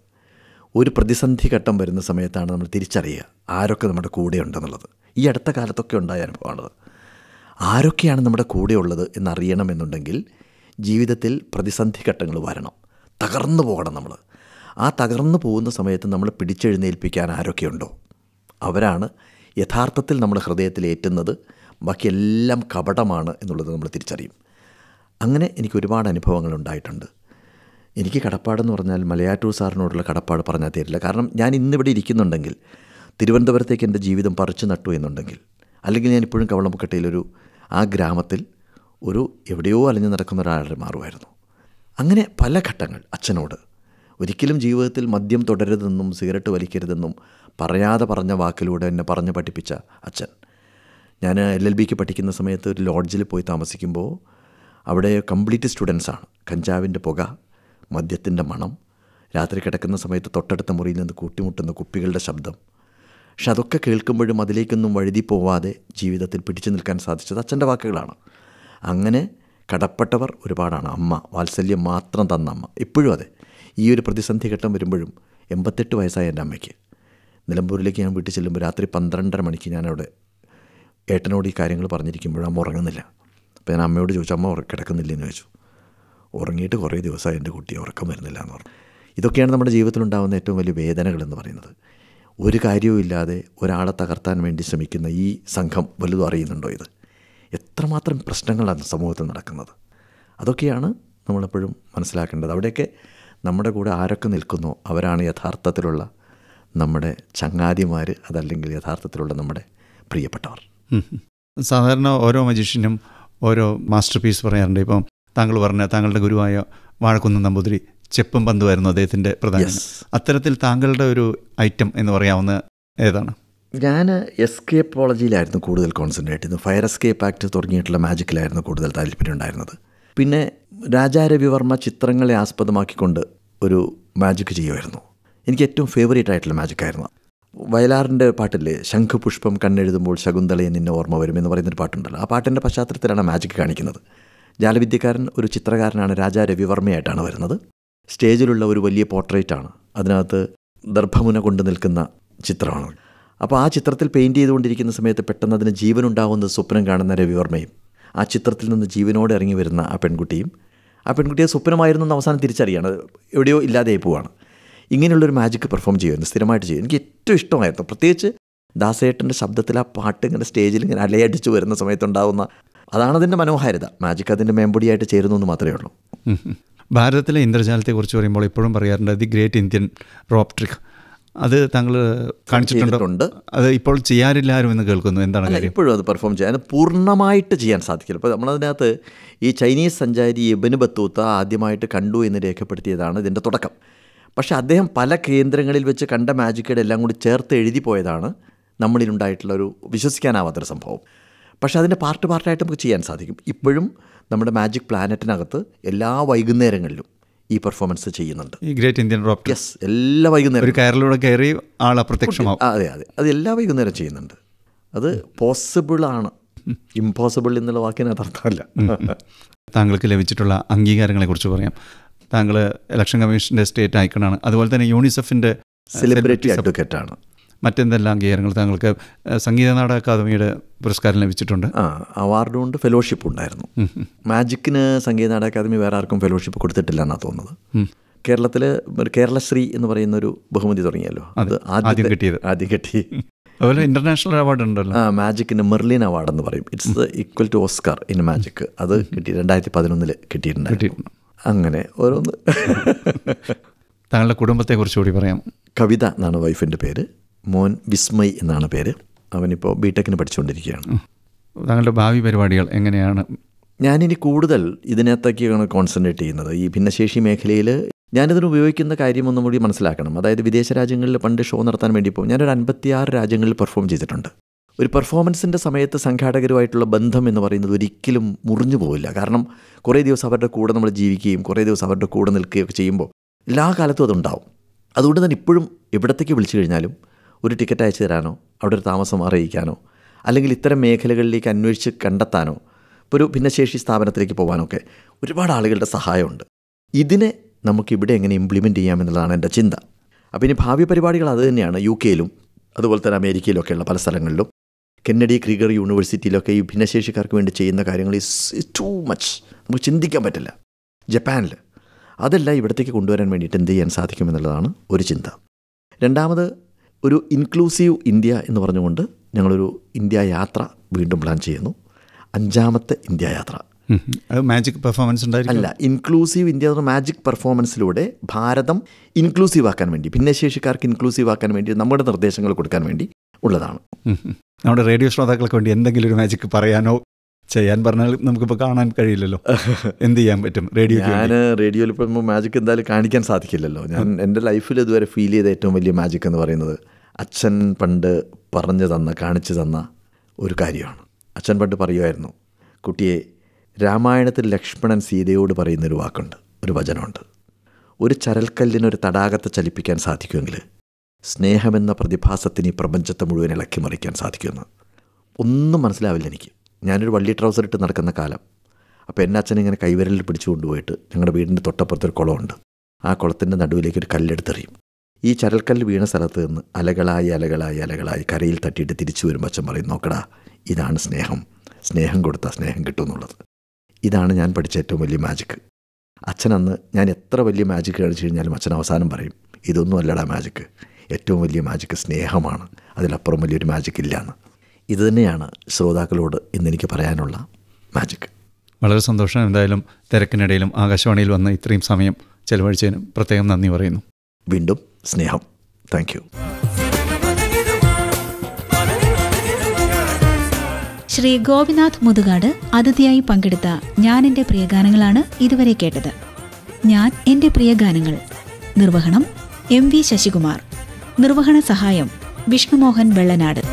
ഒരു പ്രതിസന്ധി ഘട്ടം വരുന്ന സമയത്താണ് നമ്മൾ തിരിച്ചറിയുക ആരൊക്കെ നമ്മുടെ കൂടെ ഉണ്ടെന്നുള്ളത് ഈ അടുത്ത കാലത്തൊക്കെ ഉണ്ടായ അനുഭവമാണത് ആരൊക്കെയാണ് നമ്മുടെ കൂടെ ഉള്ളത് എന്നറിയണമെന്നുണ്ടെങ്കിൽ ജീവിതത്തിൽ പ്രതിസന്ധി ഘട്ടങ്ങൾ വരണം തകർന്നു പോകണം നമ്മൾ ആ തകർന്നു പോകുന്ന സമയത്ത് നമ്മൾ പിടിച്ചെഴുന്നേൽപ്പിക്കാൻ ആരൊക്കെയുണ്ടോ അവരാണ് യഥാർത്ഥത്തിൽ നമ്മുടെ ഹൃദയത്തിൽ ഏറ്റുന്നത് ബാക്കിയെല്ലാം കപടമാണ് എന്നുള്ളത് നമ്മൾ തിരിച്ചറിയും അങ്ങനെ എനിക്ക് ഒരുപാട് അനുഭവങ്ങൾ ഉണ്ടായിട്ടുണ്ട് എനിക്ക് കടപ്പാടെന്ന് പറഞ്ഞാൽ മലയാറ്റൂർ സാറിനോടുള്ള കടപ്പാട് പറഞ്ഞാൽ തീരില്ല കാരണം ഞാൻ ഇന്നിവിടെ ഇരിക്കുന്നുണ്ടെങ്കിൽ തിരുവനന്തപുരത്തേക്ക് എൻ്റെ ജീവിതം പറിച്ചു നട്ടു എന്നുണ്ടെങ്കിൽ അല്ലെങ്കിൽ ഞാൻ ഇപ്പോഴും കവളമ്പുക്കട്ടയിലൊരു ആ ഗ്രാമത്തിൽ ഒരു എവിടെയോ അലഞ്ഞു നടക്കുന്ന ഒരാളെ മാറുമായിരുന്നു അങ്ങനെ പല ഘട്ടങ്ങൾ അച്ഛനോട് ഒരിക്കലും ജീവിതത്തിൽ മദ്യം തുടരുതെന്നും സിഗരറ്റ് വലിക്കരുതെന്നും പറയാതെ പറഞ്ഞ വാക്കിലൂടെ എന്നെ പറഞ്ഞു പഠിപ്പിച്ച അച്ഛൻ ഞാൻ എൽ എൽ ബിക്ക് പഠിക്കുന്ന സമയത്ത് ഒരു ലോഡ്ജിൽ പോയി താമസിക്കുമ്പോൾ അവിടെ കംപ്ലീറ്റ് സ്റ്റുഡൻസാണ് കഞ്ചാവിൻ്റെ പുക മദ്യത്തിൻ്റെ മണം രാത്രി കിടക്കുന്ന സമയത്ത് തൊട്ടടുത്ത മുറിയിൽ നിന്ന് കൂട്ടിമുട്ടുന്ന കുപ്പികളുടെ ശബ്ദം പക്ഷെ അതൊക്കെ കേൾക്കുമ്പോഴും അതിലേക്കൊന്നും വഴുതി പോവാതെ ജീവിതത്തിൽ പിടിച്ചു നിൽക്കാൻ സാധിച്ചത് അച്ഛൻ്റെ വാക്കുകളാണ് അങ്ങനെ കടപ്പെട്ടവർ ഒരുപാടാണ് അമ്മ വാത്സല്യം മാത്രം തന്ന അമ്മ ഇപ്പോഴും അതെ ഈ ഒരു പ്രതിസന്ധി ഘട്ടം വരുമ്പോഴും എൺപത്തെട്ട് വയസ്സായ എൻ്റെ അമ്മയ്ക്ക് നിലമ്പൂരിലേക്ക് ഞാൻ വീട്ടിൽ ചെല്ലുമ്പോൾ രാത്രി പന്ത്രണ്ടര മണിക്ക് ഞാനവിടെ ഏട്ടനോട് ഈ കാര്യങ്ങൾ പറഞ്ഞിരിക്കുമ്പോഴും അമ്മ ഉറങ്ങുന്നില്ല അപ്പോൾ ഞാൻ അമ്മയോട് ചോദിച്ചു അമ്മ കിടക്കുന്നില്ല എന്ന് ചോദിച്ചു ഉറങ്ങിയിട്ട് കുറേ ദിവസമായി എൻ്റെ കുട്ടി ഉറക്കം വരുന്നില്ല എന്ന് പറഞ്ഞു ഇതൊക്കെയാണ് നമ്മുടെ ജീവിതത്തിലുണ്ടാകുന്ന ഏറ്റവും വലിയ വേദനകൾ എന്ന് പറയുന്നത് ഒരു കാര്യവുമില്ലാതെ ഒരാളെ തകർത്താൻ വേണ്ടി ശ്രമിക്കുന്ന ഈ സംഘം വലുതും അറിയുന്നുണ്ടോ ഇത് എത്രമാത്രം പ്രശ്നങ്ങളാണ് സമൂഹത്തിൽ നടക്കുന്നത് അതൊക്കെയാണ് നമ്മളെപ്പോഴും മനസ്സിലാക്കേണ്ടത് അവിടെയൊക്കെ നമ്മുടെ കൂടെ ആരൊക്കെ നിൽക്കുന്നു അവരാണ് യഥാർത്ഥത്തിലുള്ള നമ്മുടെ ചങ്ങാതിമാർ അതല്ലെങ്കിൽ യഥാർത്ഥത്തിലുള്ള നമ്മുടെ പ്രിയപ്പെട്ടവർ സാധാരണ ഓരോ മജീഷ്യനും ഓരോ മാസ്റ്റർ പീസ് പറയാറുണ്ട് ഇപ്പം താങ്കൾ പറഞ്ഞ താങ്കളുടെ ഗുരുവായ വാഴക്കുന്ന് നമ്പൂതിരി ചെപ്പും പന്തുമായിരുന്നു അദ്ദേഹത്തിൻ്റെ പ്രധാന അത്തരത്തിൽ താങ്കളുടെ ഒരു ഐറ്റം എന്ന് പറയാവുന്ന ഏതാണ് ഞാൻ എസ്കേപ്പോളജിയിലായിരുന്നു കൂടുതൽ കോൺസെൻട്രേറ്റ് ചെയ്തത് ഫയർ എസ്കേപ്പ് ആക്ട് തുടങ്ങിയിട്ടുള്ള മാജിക്കിലായിരുന്നു കൂടുതൽ താല്പര്യം ഉണ്ടായിരുന്നത് പിന്നെ രാജാരവിവർമ്മ ചിത്രങ്ങളെ ആസ്പദമാക്കിക്കൊണ്ട് ഒരു മാജിക് ചെയ്യുമായിരുന്നു എനിക്ക് ഏറ്റവും ഫേവറേറ്റ് ആയിട്ടുള്ള മാജിക്കായിരുന്നു വയലാറിൻ്റെ പാട്ടില്ലേ ശംഖുപുഷ്പം കണ്ണെഴുതുമ്പോൾ ശകുന്തളയെ നിന്നെ ഓർമ്മ വരും എന്ന് പറയുന്നൊരു പാട്ടുണ്ടല്ലോ ആ പാട്ടിൻ്റെ പശ്ചാത്തലത്തിലാണ് മാജിക്ക് കാണിക്കുന്നത് ജാലവിദ്യക്കാരൻ ഒരു ചിത്രകാരനാണ് രാജാ രവിവർമ്മയായിട്ടാണ് വരുന്നത് സ്റ്റേജിലുള്ള ഒരു വലിയ പോർട്രേറ്റാണ് അതിനകത്ത് ദർഭമുന കൊണ്ട് നിൽക്കുന്ന ചിത്രമാണ് അപ്പോൾ ആ ചിത്രത്തിൽ പെയിൻറ് ചെയ്തുകൊണ്ടിരിക്കുന്ന സമയത്ത് പെട്ടെന്ന് അതിന് ജീവനുണ്ടാകുന്ന സ്വപ്നം കാണുന്ന രവിവർമ്മയും ആ ചിത്രത്തിൽ നിന്ന് ജീവനോടെ ഇറങ്ങി വരുന്ന ആ പെൺകുട്ടിയും ആ പെൺകുട്ടിയെ സ്വപ്നമായിരുന്നു എന്ന് അവസാനം തിരിച്ചറിയാണ് എവിടെയോ ഇല്ലാതെ പോവാണ് ഇങ്ങനെയുള്ളൊരു മാജിക് പെർഫോം ചെയ്യുമായിരുന്നു സ്ഥിരമായിട്ട് ചെയ്യും എനിക്ക് ഏറ്റവും ഇഷ്ടമായിരുന്നു പ്രത്യേകിച്ച് ദാസേട്ടൻ്റെ ശബ്ദത്തിൽ ആ പാട്ട് ഇങ്ങനെ സ്റ്റേജിൽ ഇങ്ങനെ അലയടിച്ചു വരുന്ന സമയത്തുണ്ടാകുന്ന അതാണ് മനോഹാരിത മാജിക് അതിൻ്റെ മേമ്പൊടിയായിട്ട് ചേരുന്നു എന്ന് മാത്രമേ ഉള്ളൂ ഭാരതത്തിലെ ഇന്ദ്രജാലത്തെക്കുറിച്ച് പറയുമ്പോൾ ഇപ്പോഴും പറയാറുണ്ട് the great Indian rope trick അത് താങ്കൾ കാണിച്ചിട്ടുണ്ട് അത് ഇപ്പോൾ ചെയ്യാറില്ല ആരും എന്ന് കേൾക്കുന്നു എന്താണ് ഇപ്പോഴും അത് പെർഫോം ചെയ്യാൻ പൂർണ്ണമായിട്ട് ചെയ്യാൻ സാധിക്കില്ല അപ്പോൾ നമ്മളതിനകത്ത് ഈ ചൈനീസ് സഞ്ചാരി എബിന് ബത്തൂത്ത ആദ്യമായിട്ട് കണ്ടു എന്ന് രേഖപ്പെടുത്തിയതാണ് ഇതിൻ്റെ തുടക്കം പക്ഷേ അദ്ദേഹം പല കേന്ദ്രങ്ങളിൽ വെച്ച് കണ്ട മാജിക്കേഡ് എല്ലാം കൂടി ചേർത്ത് എഴുതി പോയതാണ് നമ്മളിലുണ്ടായിട്ടുള്ള ഒരു വിശ്വസിക്കാനാവാത്തൊരു സംഭവം പക്ഷേ അതിൻ്റെ പാർട്ട് പാർട്ടായിട്ട് നമുക്ക് ചെയ്യാൻ സാധിക്കും ഇപ്പോഴും നമ്മുടെ മാജിക് പ്ലാനറ്റിനകത്ത് എല്ലാ വൈകുന്നേരങ്ങളിലും ഈ പെർഫോമൻസ് ചെയ്യുന്നുണ്ട് ഈ ഗ്രേറ്റ് ഇന്ത്യൻ റോക്ക് യെസ് എല്ലാ വൈകുന്നേരം ഒരു കയറി ആൾ അപ്രത്യക്ഷമാവും അതെ അതെ അത് എല്ലാ വൈകുന്നേരം ചെയ്യുന്നുണ്ട് അത് പോസിബിളാണ് ഇമ്പോസിബിൾ എന്നുള്ള വാക്കിന് അതർത്ഥമല്ല താങ്കൾക്ക് ലഭിച്ചിട്ടുള്ള അംഗീകാരങ്ങളെ കുറിച്ച് പറയാം താങ്കൾ ഇലക്ഷൻ കമ്മീഷൻ്റെ സ്റ്റേറ്റ് ഐക്കണാണ് അതുപോലെ തന്നെ യൂണിസെഫിൻ്റെ സെലിബ്രിറ്റി അഡ്വക്കേറ്റാണ് മറ്റെന്തെല്ലാം അംഗീകാരങ്ങൾ താങ്കൾക്ക് സംഗീത നാടക അക്കാദമിയുടെ പുരസ്കാരം ലഭിച്ചിട്ടുണ്ട് ആ അവാർഡും ഉണ്ട് ഫെലോഷിപ്പ് ഉണ്ടായിരുന്നു മാജിക്കിന് സംഗീത നാടക അക്കാദമി വേറെ ആർക്കും ഫെലോഷിപ്പ് കൊടുത്തിട്ടില്ല എന്നാണ് തോന്നുന്നത് കേരളത്തിൽ കേരളശ്രീ എന്ന് പറയുന്ന ഒരു ബഹുമതി തുടങ്ങിയല്ലോ അത് ആദ്യം കിട്ടിയത് ആദ്യം കിട്ടി അതുപോലെ ഇന്റർനാഷണൽ അവാർഡ് ഉണ്ടല്ലോ ആ മാജിക്കിന് മെർലിൻ അവാർഡ് എന്ന് പറയും it's equal to Oscar in magic അത് കിട്ടി രണ്ടായിരത്തി പതിനൊന്നിൽ കിട്ടിയിട്ടുണ്ട് അങ്ങനെ ഓരോന്ന് താങ്കളുടെ കുടുംബത്തെക്കുറിച്ച് കൂടി പറയാം കവിത എന്നാണ് വൈഫിൻ്റെ പേര് മോൻ വിസ്മയ് എന്നാണ് പേര് അവനിപ്പോൾ ബി ടെക്കിന് പഠിച്ചുകൊണ്ടിരിക്കുകയാണ് താങ്കളുടെ ഭാവി പരിപാടികൾ എങ്ങനെയാണ് ഞാനിനി കൂടുതൽ ഇതിനകത്തേക്കാണ് കോൺസെൻട്രേറ്റ് ചെയ്യുന്നത് ഈ ഭിന്നശേഷി മേഖലയിൽ ഞാനിതിന് ഉപയോഗിക്കുന്ന കാര്യം ഒന്നും കൂടി മനസ്സിലാക്കണം അതായത് വിദേശ രാജ്യങ്ങളിൽ പണ്ട് ഷോ നടത്താൻ വേണ്ടി പോകും ഞാനൊരു അൻപത്തിയാറ് രാജ്യങ്ങളിൽ പെർഫോം ചെയ്തിട്ടുണ്ട് ഒരു പെർഫോമൻസിൻ്റെ സമയത്ത് സംഘാടകരുമായിട്ടുള്ള ബന്ധം എന്ന് പറയുന്നത് ഒരിക്കലും മുറിഞ്ഞു പോവില്ല കാരണം കുറേ ദിവസം അവരുടെ കൂടെ നമ്മൾ ജീവിക്കുകയും കുറേ ദിവസം അവരുടെ കൂടെ നിൽക്കുകയൊക്കെ ചെയ്യുമ്പോൾ എല്ലാ കാലത്തും അതുണ്ടാവും അതുകൊണ്ട് തന്നെ ഇപ്പോഴും എവിടത്തേക്ക് വിളിച്ചു കഴിഞ്ഞാലും ഒരു ടിക്കറ്റ് അയച്ചു തരാനോ അവിടെ ഒരു താമസം അറിയിക്കാനോ അല്ലെങ്കിൽ ഇത്തരം മേഖലകളിലേക്ക് അന്വേഷിച്ച് കണ്ടെത്താനോ ഇപ്പോൾ ഒരു ഭിന്നശേഷി സ്ഥാപനത്തിലേക്ക് പോകാനൊക്കെ ഒരുപാട് ആളുകളുടെ സഹായമുണ്ട് ഇതിനെ നമുക്കിവിടെ എങ്ങനെ ചെയ്യാം എന്നുള്ളതാണ് എൻ്റെ ചിന്ത അപ്പോൾ ഇനി ഭാവി പരിപാടികൾ അത് തന്നെയാണ് യു കെയിലും അതുപോലെ തന്നെ അമേരിക്കയിലൊക്കെയുള്ള പല സ്ഥലങ്ങളിലും കെന്നഡി ക്രിഗർ യൂണിവേഴ്സിറ്റിയിലൊക്കെ ഈ ഭിന്നശേഷിക്കാർക്ക് വേണ്ടി ചെയ്യുന്ന കാര്യങ്ങൾ ഇസ് ടു മച്ച് നമുക്ക് ചിന്തിക്കാൻ പറ്റില്ല ജപ്പാനിൽ അതെല്ലാം ഇവിടത്തേക്ക് കൊണ്ടുവരാൻ വേണ്ടിയിട്ട് എന്ത് ചെയ്യാൻ സാധിക്കുമെന്നുള്ളതാണ് ഒരു ചിന്ത രണ്ടാമത് ഒരു ഇൻക്ലൂസീവ് ഇന്ത്യ എന്ന് പറഞ്ഞുകൊണ്ട് ഞങ്ങളൊരു ഇന്ത്യ യാത്ര വീണ്ടും പ്ലാൻ ചെയ്യുന്നു അഞ്ചാമത്തെ ഇന്ത്യ യാത്ര മാജിക് പെർഫോമൻസ് അല്ല ഇൻക്ലൂസീവ് ഇന്ത്യ എന്ന മാജിക് പെർഫോമൻസിലൂടെ ഭാരതം ഇൻക്ലൂസീവ് ആക്കാൻ വേണ്ടി ഭിന്നശേഷിക്കാർക്ക് ഇൻക്ലൂസീവ് ആക്കാൻ വേണ്ടി നമ്മുടെ നിർദ്ദേശങ്ങൾ കൊടുക്കാൻ വേണ്ടി ഉള്ളതാണ് നമ്മുടെ റേഡിയോ ശ്രോതാക്കൾക്ക് വേണ്ടി എന്തെങ്കിലും ഒരു മാജിക് പറയാനോ ചെയ്യാൻ പറഞ്ഞാൽ നമുക്കിപ്പോൾ കാണാൻ കഴിയില്ലല്ലോ എന്ത് ചെയ്യാൻ പറ്റും റേഡിയോ ഞാൻ റേഡിയോയിൽ ഇപ്പോൾ മാജിക് എന്തായാലും കാണിക്കാൻ സാധിക്കില്ലല്ലോ ഞാൻ എൻ്റെ ലൈഫിൽ ഇതുവരെ ഫീൽ ചെയ്ത ഏറ്റവും വലിയ മാജിക് എന്ന് പറയുന്നത് അച്ഛൻ പണ്ട് പറഞ്ഞു തന്ന കാണിച്ചു തന്ന ഒരു കാര്യമാണ് അച്ഛൻ പണ്ട് പറയുമായിരുന്നു കുട്ടിയെ രാമായണത്തിൽ ലക്ഷ്മണൻ സീതയോട് പറയുന്നൊരു വാക്കുണ്ട് ഒരു വചനമുണ്ട് ഒരു ചരൽക്കല്ലിനൊരു തടാകത്തെ ചലിപ്പിക്കാൻ സാധിക്കുമെങ്കിൽ സ്നേഹമെന്ന പ്രതിഭാസത്തിന് ഈ പ്രപഞ്ചത്തെ മുഴുവൻ ഇളക്കി മറിക്കാൻ സാധിക്കുമെന്ന് ഒന്നും മനസ്സിലാവില്ല എനിക്ക് ഞാനൊരു വള്ളി ട്രൗസർ ഇട്ട് നടക്കുന്ന കാലം അപ്പോൾ എൻ്റെ അച്ഛൻ ഇങ്ങനെ കൈവിരലിൽ പിടിച്ചു കൊണ്ടുപോയിട്ട് ഞങ്ങളുടെ വീടിൻ്റെ തൊട്ടപ്പുറത്തൊരു കുളമുണ്ട് ആ കുളത്തിൻ്റെ നടുവിലേക്ക് ഒരു കല്ലെടുത്തെറിയും ഈ ചരൽക്കല്ല് വീണ സ്ഥലത്ത് നിന്ന് അലകളായി അലകളായി അലകളായി കരയിൽ തട്ടിയിട്ട് തിരിച്ചു വരുമ്പോൾ അച്ഛൻ പറയും നോക്കടാ ഇതാണ് സ്നേഹം സ്നേഹം കൊടുത്താൽ സ്നേഹം കിട്ടും എന്നുള്ളത് ഇതാണ് ഞാൻ പഠിച്ച ഏറ്റവും വലിയ മാജിക്ക് അച്ഛനന്ന് ഞാൻ എത്ര വലിയ മാജിക്ക് കാണിച്ചു കഴിഞ്ഞാലും അച്ഛൻ അവസാനം പറയും ഇതൊന്നും അല്ലടാ മാജിക്ക് ഏറ്റവും വലിയ മാജിക്ക് സ്നേഹമാണ് അതിലപ്പുറം വലിയൊരു മാജിക്ക് ഇല്ലയെന്ന് ഇതുതന്നെയാണ് ശ്രോതാക്കളോട് ഇന്നെനിക്ക് പറയാനുള്ള മാജിക് വളരെ സന്തോഷം എന്തായാലും തിരക്കിനിടയിലും ആകാശവാണിയിൽ വന്ന ഇത്രയും സമയം ചെലവഴിച്ചതിന് പ്രത്യേകം നന്ദി പറയുന്നു വീണ്ടും സ്നേഹം താങ്ക് യു ശ്രീ ഗോപിനാഥ് മുതുകാട് അതിഥിയായി പങ്കെടുത്ത ഞാൻ എൻ്റെ പ്രിയഗാനങ്ങളാണ് ഇതുവരെ കേട്ടത് ഞാൻ എൻ്റെ പ്രിയഗാനങ്ങൾ നിർവഹണം എം വി ശശികുമാർ നിർവഹണ സഹായം വിഷ്ണുമോഹൻ വെള്ളനാട്